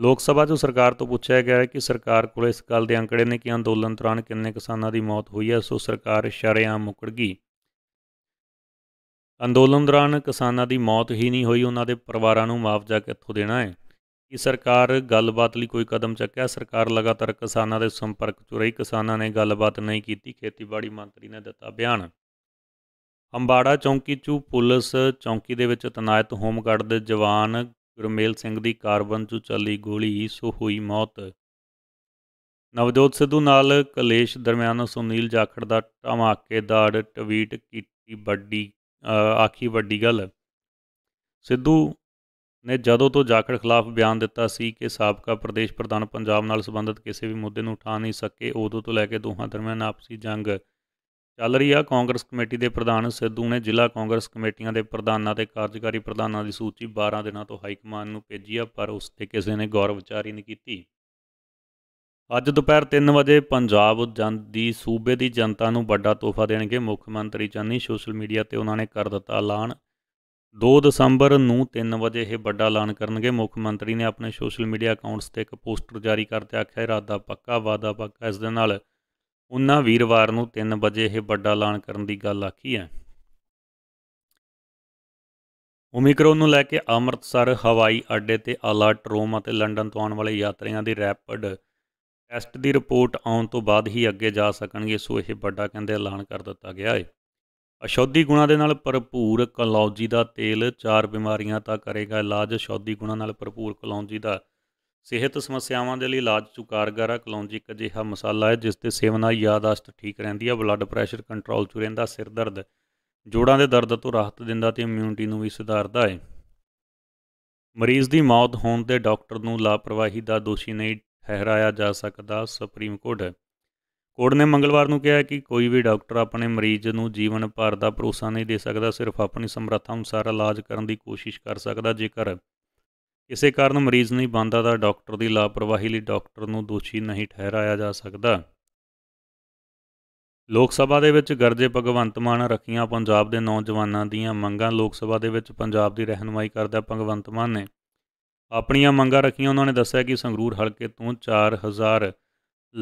ਲੋਕ ਸਭਾ 'ਚ ਸਰਕਾਰ ਤੋਂ ਪੁੱਛਿਆ ਗਿਆ ਕਿ ਸਰਕਾਰ ਕੋਲ ਇਸ ਗੱਲ ਦੇ ਅੰਕੜੇ ਨੇ ਕਿ ਅੰਦੋਲਨ ਦੌਰਾਨ ਕਿੰਨੇ ਕਿਸਾਨਾਂ ਦੀ ਮੌਤ ਹੋਈ ਹੈ ਸੋ ਸਰਕਾਰ ਸ਼ਰਿਆਂ ਮੁਕੜ ਗਈ ਅੰਦੋਲਨ ਦੌਰਾਨ ਕਿਸਾਨਾਂ ਦੀ ਮੌਤ ਹੀ ਨਹੀਂ ਹੋਈ ਉਹਨਾਂ ਦੇ ਪਰਿਵਾਰਾਂ ਨੂੰ ਮੁਆਵਜ਼ਾ ਕਿੱਥੋਂ ਦੇਣਾ ਹੈ ਕੀ ਸਰਕਾਰ ਗੱਲਬਾਤ ਲਈ ਕੋਈ ਕਦਮ ਚੱਕਿਆ ਸਰਕਾਰ ਲਗਾਤਾਰ ਕਿਸਾਨਾਂ ਦੇ ਸੰਪਰਕ 'ਚ ਰਹੀ ਕਿਸਾਨਾਂ ਨੇ ਗੱਲਬਾਤ ਨਹੀਂ ਕੀਤੀ ਖੇਤੀਬਾੜੀ ਮੰਤਰੀ ਨੇ ਦਿੱਤਾ ਬਿਆਨ ਅੰਬਾੜਾ ਚੌਂਕੀ 'ਚ ਪੁਲਿਸ ਚੌਂਕੀ ਦੇ ਵਿੱਚ ਤਨਾਇਤ ਹੋਮਗਾਰਡ ਦੇ ਜਵਾਨ ਗੁਰਮੇਲ ਸਿੰਘ ਦੀ ਕਾਰਬਨ 'ਚ ਚੱਲੀ ਗੋਲੀ ਸੋ ਹੋਈ ਮੌਤ ਨਵਜੋਤ ਸਿੱਧੂ ਨਾਲ ਕਲੇਸ਼ ਦਰਮਿਆਨ ਸੁਨੀਲ ਜਾਖੜ ਦਾ ਧਮਾਕੇਦਾਰ ਟਵੀਟ ਕੀਤੀ ਵੱਡੀ ਆਖੀ ਵੱਡੀ ਗੱਲ ਸਿੱਧੂ ਨੇ ਜਦੋਂ ਤੋਂ ਜਾਖੜ ਖਿਲਾਫ ਬਿਆਨ ਦਿੱਤਾ ਸੀ ਕਿ ਸਾਬਕਾ ਪ੍ਰਦੇਸ਼ ਪ੍ਰਧਾਨ ਪੰਜਾਬ ਨਾਲ ਸੰਬੰਧਿਤ ਕਿਸੇ ਵੀ ਮੁੱਦੇ ਨੂੰ ਉਠਾ ਨਹੀਂ ਸਕੇ ਉਦੋਂ ਤੋਂ ਲੈ ਕੇ ਦੋਹਾਂ ਦਰਮਿਆਨ ਆਪਸੀ ਜੰਗ ਚੱਲ ਰਹੀ ਆ ਕਾਂਗਰਸ ਕਮੇਟੀ ਦੇ ਪ੍ਰਧਾਨ ਸਿੱਧੂ ਨੇ ਜ਼ਿਲ੍ਹਾ ਕਾਂਗਰਸ ਕਮੇਟੀਆਂ ਦੇ ਪ੍ਰਧਾਨਾਂ ਤੇ ਕਾਰਜਕਾਰੀ ਪ੍ਰਧਾਨਾਂ ਦੀ ਸੂਚੀ 12 ਦਿਨਾਂ ਤੋਂ ਹਾਈ ਕਮਾਂਡ ਨੂੰ ਭੇਜੀ ਆ ਪਰ ਉਸ ਤੇ ਕਿਸੇ ਨੇ ਗੌਰ ਹੀ ਨਹੀਂ ਕੀਤੀ ਅੱਜ ਦੁਪਹਿਰ 3 ਵਜੇ ਪੰਜਾਬ ਦੀ ਸੂਬੇ ਦੀ ਜਨਤਾ ਨੂੰ ਵੱਡਾ ਤੋਹਫਾ ਦੇਣਗੇ ਮੁੱਖ ਮੰਤਰੀ ਚੰਨੀ ਸੋਸ਼ਲ ਮੀਡੀਆ ਤੇ ਉਹਨਾਂ ਨੇ ਕਰ ਦਿੱਤਾ ਐਲਾਨ 2 ਦਸੰਬਰ ਨੂੰ 3 ਵਜੇ ਇਹ ਵੱਡਾ ਐਲਾਨ ਕਰਨਗੇ ਮੁੱਖ ਮੰਤਰੀ ਨੇ ਆਪਣੇ ਸੋਸ਼ਲ ਮੀਡੀਆ ਅਕਾਊਂਟਸ ਤੇ ਇੱਕ ਪੋਸਟਰ ਜਾਰੀ ਕਰਦੇ ਆਖਿਆ ਇਰਾਦਾ ਪੱਕਾ ਵਾਦਾ ਪੱਕਾ ਇਸ ਦੇ ਨਾਲ ਉਹਨਾਂ ਵੀਰਵਾਰ ਨੂੰ 3 ਵਜੇ ਇਹ ਵੱਡਾ ਐਲਾਨ ਕਰਨ ਦੀ ਗੱਲ ਆਖੀ ਹੈ ਓਮਿਕਰੋਨ ਨੂੰ ਲੈ ਕੇ ਅੰਮ੍ਰਿਤਸਰ ਹਵਾਈ ਅੱਡੇ ਤੇ ਅਲਰਟ ਰੋਮ ਅਤੇ ਲੰਡਨ ਤੋਂ ਆਉਣ ਵਾਲੇ ਯਾਤਰੀਆਂ ਦੀ ਰੈਪਿਡ ਟੈਸਟ ਦੀ ਰਿਪੋਰਟ ਆਉਣ ਤੋਂ ਬਾਅਦ ਹੀ ਅੱਗੇ ਜਾ ਸਕਣਗੇ ਸੋ ਇਹ ਵੱਡਾ ਕਹਿੰਦੇ ਐਲਾਨ ਕਰ ਦਿੱਤਾ ਗਿਆ ਹੈ ਅਸ਼ੋਧੀ ਗੁਣਾ ਦੇ ਨਾਲ ਭਰਪੂਰ ਕਲੌਂਜੀ ਦਾ ਤੇਲ ਚਾਰ ਬਿਮਾਰੀਆਂ ਦਾ ਕਰੇਗਾ ਇਲਾਜ ਅਸ਼ੋਧੀ ਗੁਣਾ ਨਾਲ ਭਰਪੂਰ ਕਲੌਂਜੀ ਦਾ ਸਿਹਤ ਸਮੱਸਿਆਵਾਂ ਦੇ ਲਈ ਇਲਾਜ ਚ ਕਾਰਗਰ ਹੈ ਕਲੌਂਜੀ ਇੱਕ ਅਜਿਹਾ ਮਸਾਲਾ ਹੈ ਜਿਸ ਦੇ ਸੇਵਨ ਨਾਲ ਯਾਦਾਸ਼ਤ ਠੀਕ ਰਹਿੰਦੀ ਹੈ ਬਲੱਡ ਪ੍ਰੈਸ਼ਰ ਕੰਟਰੋਲ ਚ ਰਹਿੰਦਾ ਸਿਰ ਦਰਦ ਜੋੜਾਂ ਦੇ ਦਰਦ ਤੋਂ ਰਾਹਤ ਦਿੰਦਾ ਤੇ ਇਮਿਊਨਿਟੀ ਨੂੰ ਵੀ ਸੁਧਾਰਦਾ ਹੈ ਮਰੀਜ਼ ਦੀ ਮੌਤ ਹੋਣ ਤੇ ਡਾਕਟਰ ਨੂੰ ਲਾਪਰਵਾਹੀ ਦਾ ਦੋਸ਼ੀ ਨਹੀਂ ਠਹਿਰਾਇਆ ਜਾ ਸਕਦਾ ਸੁਪਰੀਮ ਕੋਰਟ ਹੈ ਕੋਰਟ ਨੇ ਮੰਗਲਵਾਰ ਨੂੰ ਕਿਹਾ ਕਿ ਕੋਈ ਵੀ ਡਾਕਟਰ ਆਪਣੇ ਮਰੀਜ਼ ਨੂੰ ਜੀਵਨ ਭਰ ਦਾ ਭਰੋਸਾ ਨਹੀਂ ਦੇ ਸਕਦਾ ਸਿਰਫ ਆਪਣੀ ਸਮਰੱਥਾ ਅਨੁਸਾਰ ਇਲਾਜ ਕਰਨ ਦੀ ਕੋਸ਼ਿਸ਼ ਕਰ ਸਕਦਾ ਜੇਕਰ ਕਿਸੇ ਕਾਰਨ ਮਰੀਜ਼ ਨਹੀਂ ਬੰਦਾ ਤਾਂ ਡਾਕਟਰ ਦੀ ਲਾਪਰਵਾਹੀ ਲਈ ਡਾਕਟਰ ਨੂੰ ਦੋਸ਼ੀ ਨਹੀਂ ਠਹਿਰਾਇਆ ਜਾ ਸਕਦਾ ਲੋਕ ਸਭਾ ਦੇ ਵਿੱਚ ਗਰਜੇ ਭਗਵੰਤ ਮਾਨ ਰੱਖੀਆਂ ਪੰਜਾਬ ਦੇ ਨੌਜਵਾਨਾਂ ਦੀਆਂ ਮੰਗਾਂ ਲੋਕ ਸਭਾ ਦੇ ਵਿੱਚ ਪੰਜਾਬ ਦੀ ਰਹਿਨਮਾਈ ਕਰਦਾ ਭਗਵੰਤ ਮਾਨ ਨੇ ਆਪਣੀਆਂ ਮੰਗਾਂ ਰੱਖੀਆਂ ਉਹਨਾਂ ਨੇ ਦੱਸਿਆ ਕਿ ਸੰਗਰੂਰ ਹਲਕੇ ਤੋਂ 4000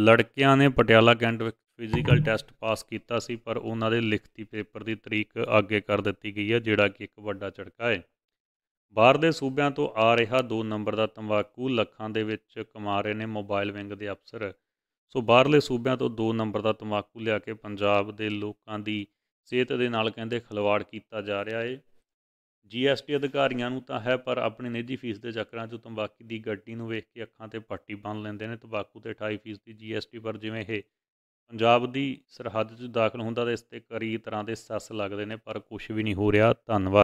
ਲੜਕਿਆਂ ਨੇ ਪਟਿਆਲਾ ਕੈਂਟ ਵਿੱਚ ਫਿਜ਼ੀਕਲ ਟੈਸਟ ਪਾਸ ਕੀਤਾ ਸੀ ਪਰ ਉਹਨਾਂ ਦੇ ਲਿਖਤੀ ਪੇਪਰ ਦੀ ਤਰੀਕ ਅੱਗੇ ਕਰ ਦਿੱਤੀ ਗਈ ਹੈ ਜਿਹੜਾ ਕਿ ਇੱਕ ਵੱਡਾ ਝਟਕਾ ਹੈ ਬਾਹਰ ਦੇ ਸੂਬਿਆਂ ਤੋਂ ਆ ਰਿਹਾ 2 ਨੰਬਰ ਦਾ ਤੰਬਾਕੂ ਲੱਖਾਂ ਦੇ ਵਿੱਚ ਕਮਾ ਰਹੇ ਨੇ ਮੋਬਾਈਲ ਵਿੰਗ ਦੇ ਅਫਸਰ ਸੋ ਬਾਹਰਲੇ ਸੂਬਿਆਂ ਤੋਂ 2 ਨੰਬਰ ਦਾ ਤੰਬਾਕੂ ਲਿਆ ਕੇ ਪੰਜਾਬ ਦੇ ਲੋਕਾਂ ਦੀ ਸਿਹਤ ਦੇ ਨਾਲ ਕਹਿੰਦੇ ਖਲਵਾੜ ਕੀਤਾ ਜਾ ਰਿਹਾ ਹੈ ਜੀਐਸਟੀ ਅਧਿਕਾਰੀਆਂ ਨੂੰ ਤਾਂ ਹੈ ਪਰ ਆਪਣੀ ਨਿੱਜੀ ਫੀਸ ਦੇ ਚੱਕਰਾਂ 'ਚ ਤੰਬਾਕੂ ਦੀ ਗੱਡੀ ਨੂੰ ਵੇਖ ਕੇ ਅੱਖਾਂ ਤੇ ਪੱਟੀ ਬੰਨ ਲੈਂਦੇ ਨੇ ਤੰਬਾਕੂ ਤੇ 28% ਦੀ ਜੀਐਸਟੀ ਪਰ ਜਿਵੇਂ ਇਹ ਪੰਜਾਬ ਦੀ ਸਰਹੱਦ 'ਚ ਦਾਖਲ ਹੁੰਦਾ ਤੇ ਇਸ ਤੇ ਕਰੀ ਤਰ੍ਹਾਂ ਦੇ ਸੱਸ ਲੱਗਦੇ ਨੇ ਪਰ ਕੁਝ ਵੀ ਨਹੀਂ ਹੋ ਰਿਹਾ ਧੰਨਵਾਦ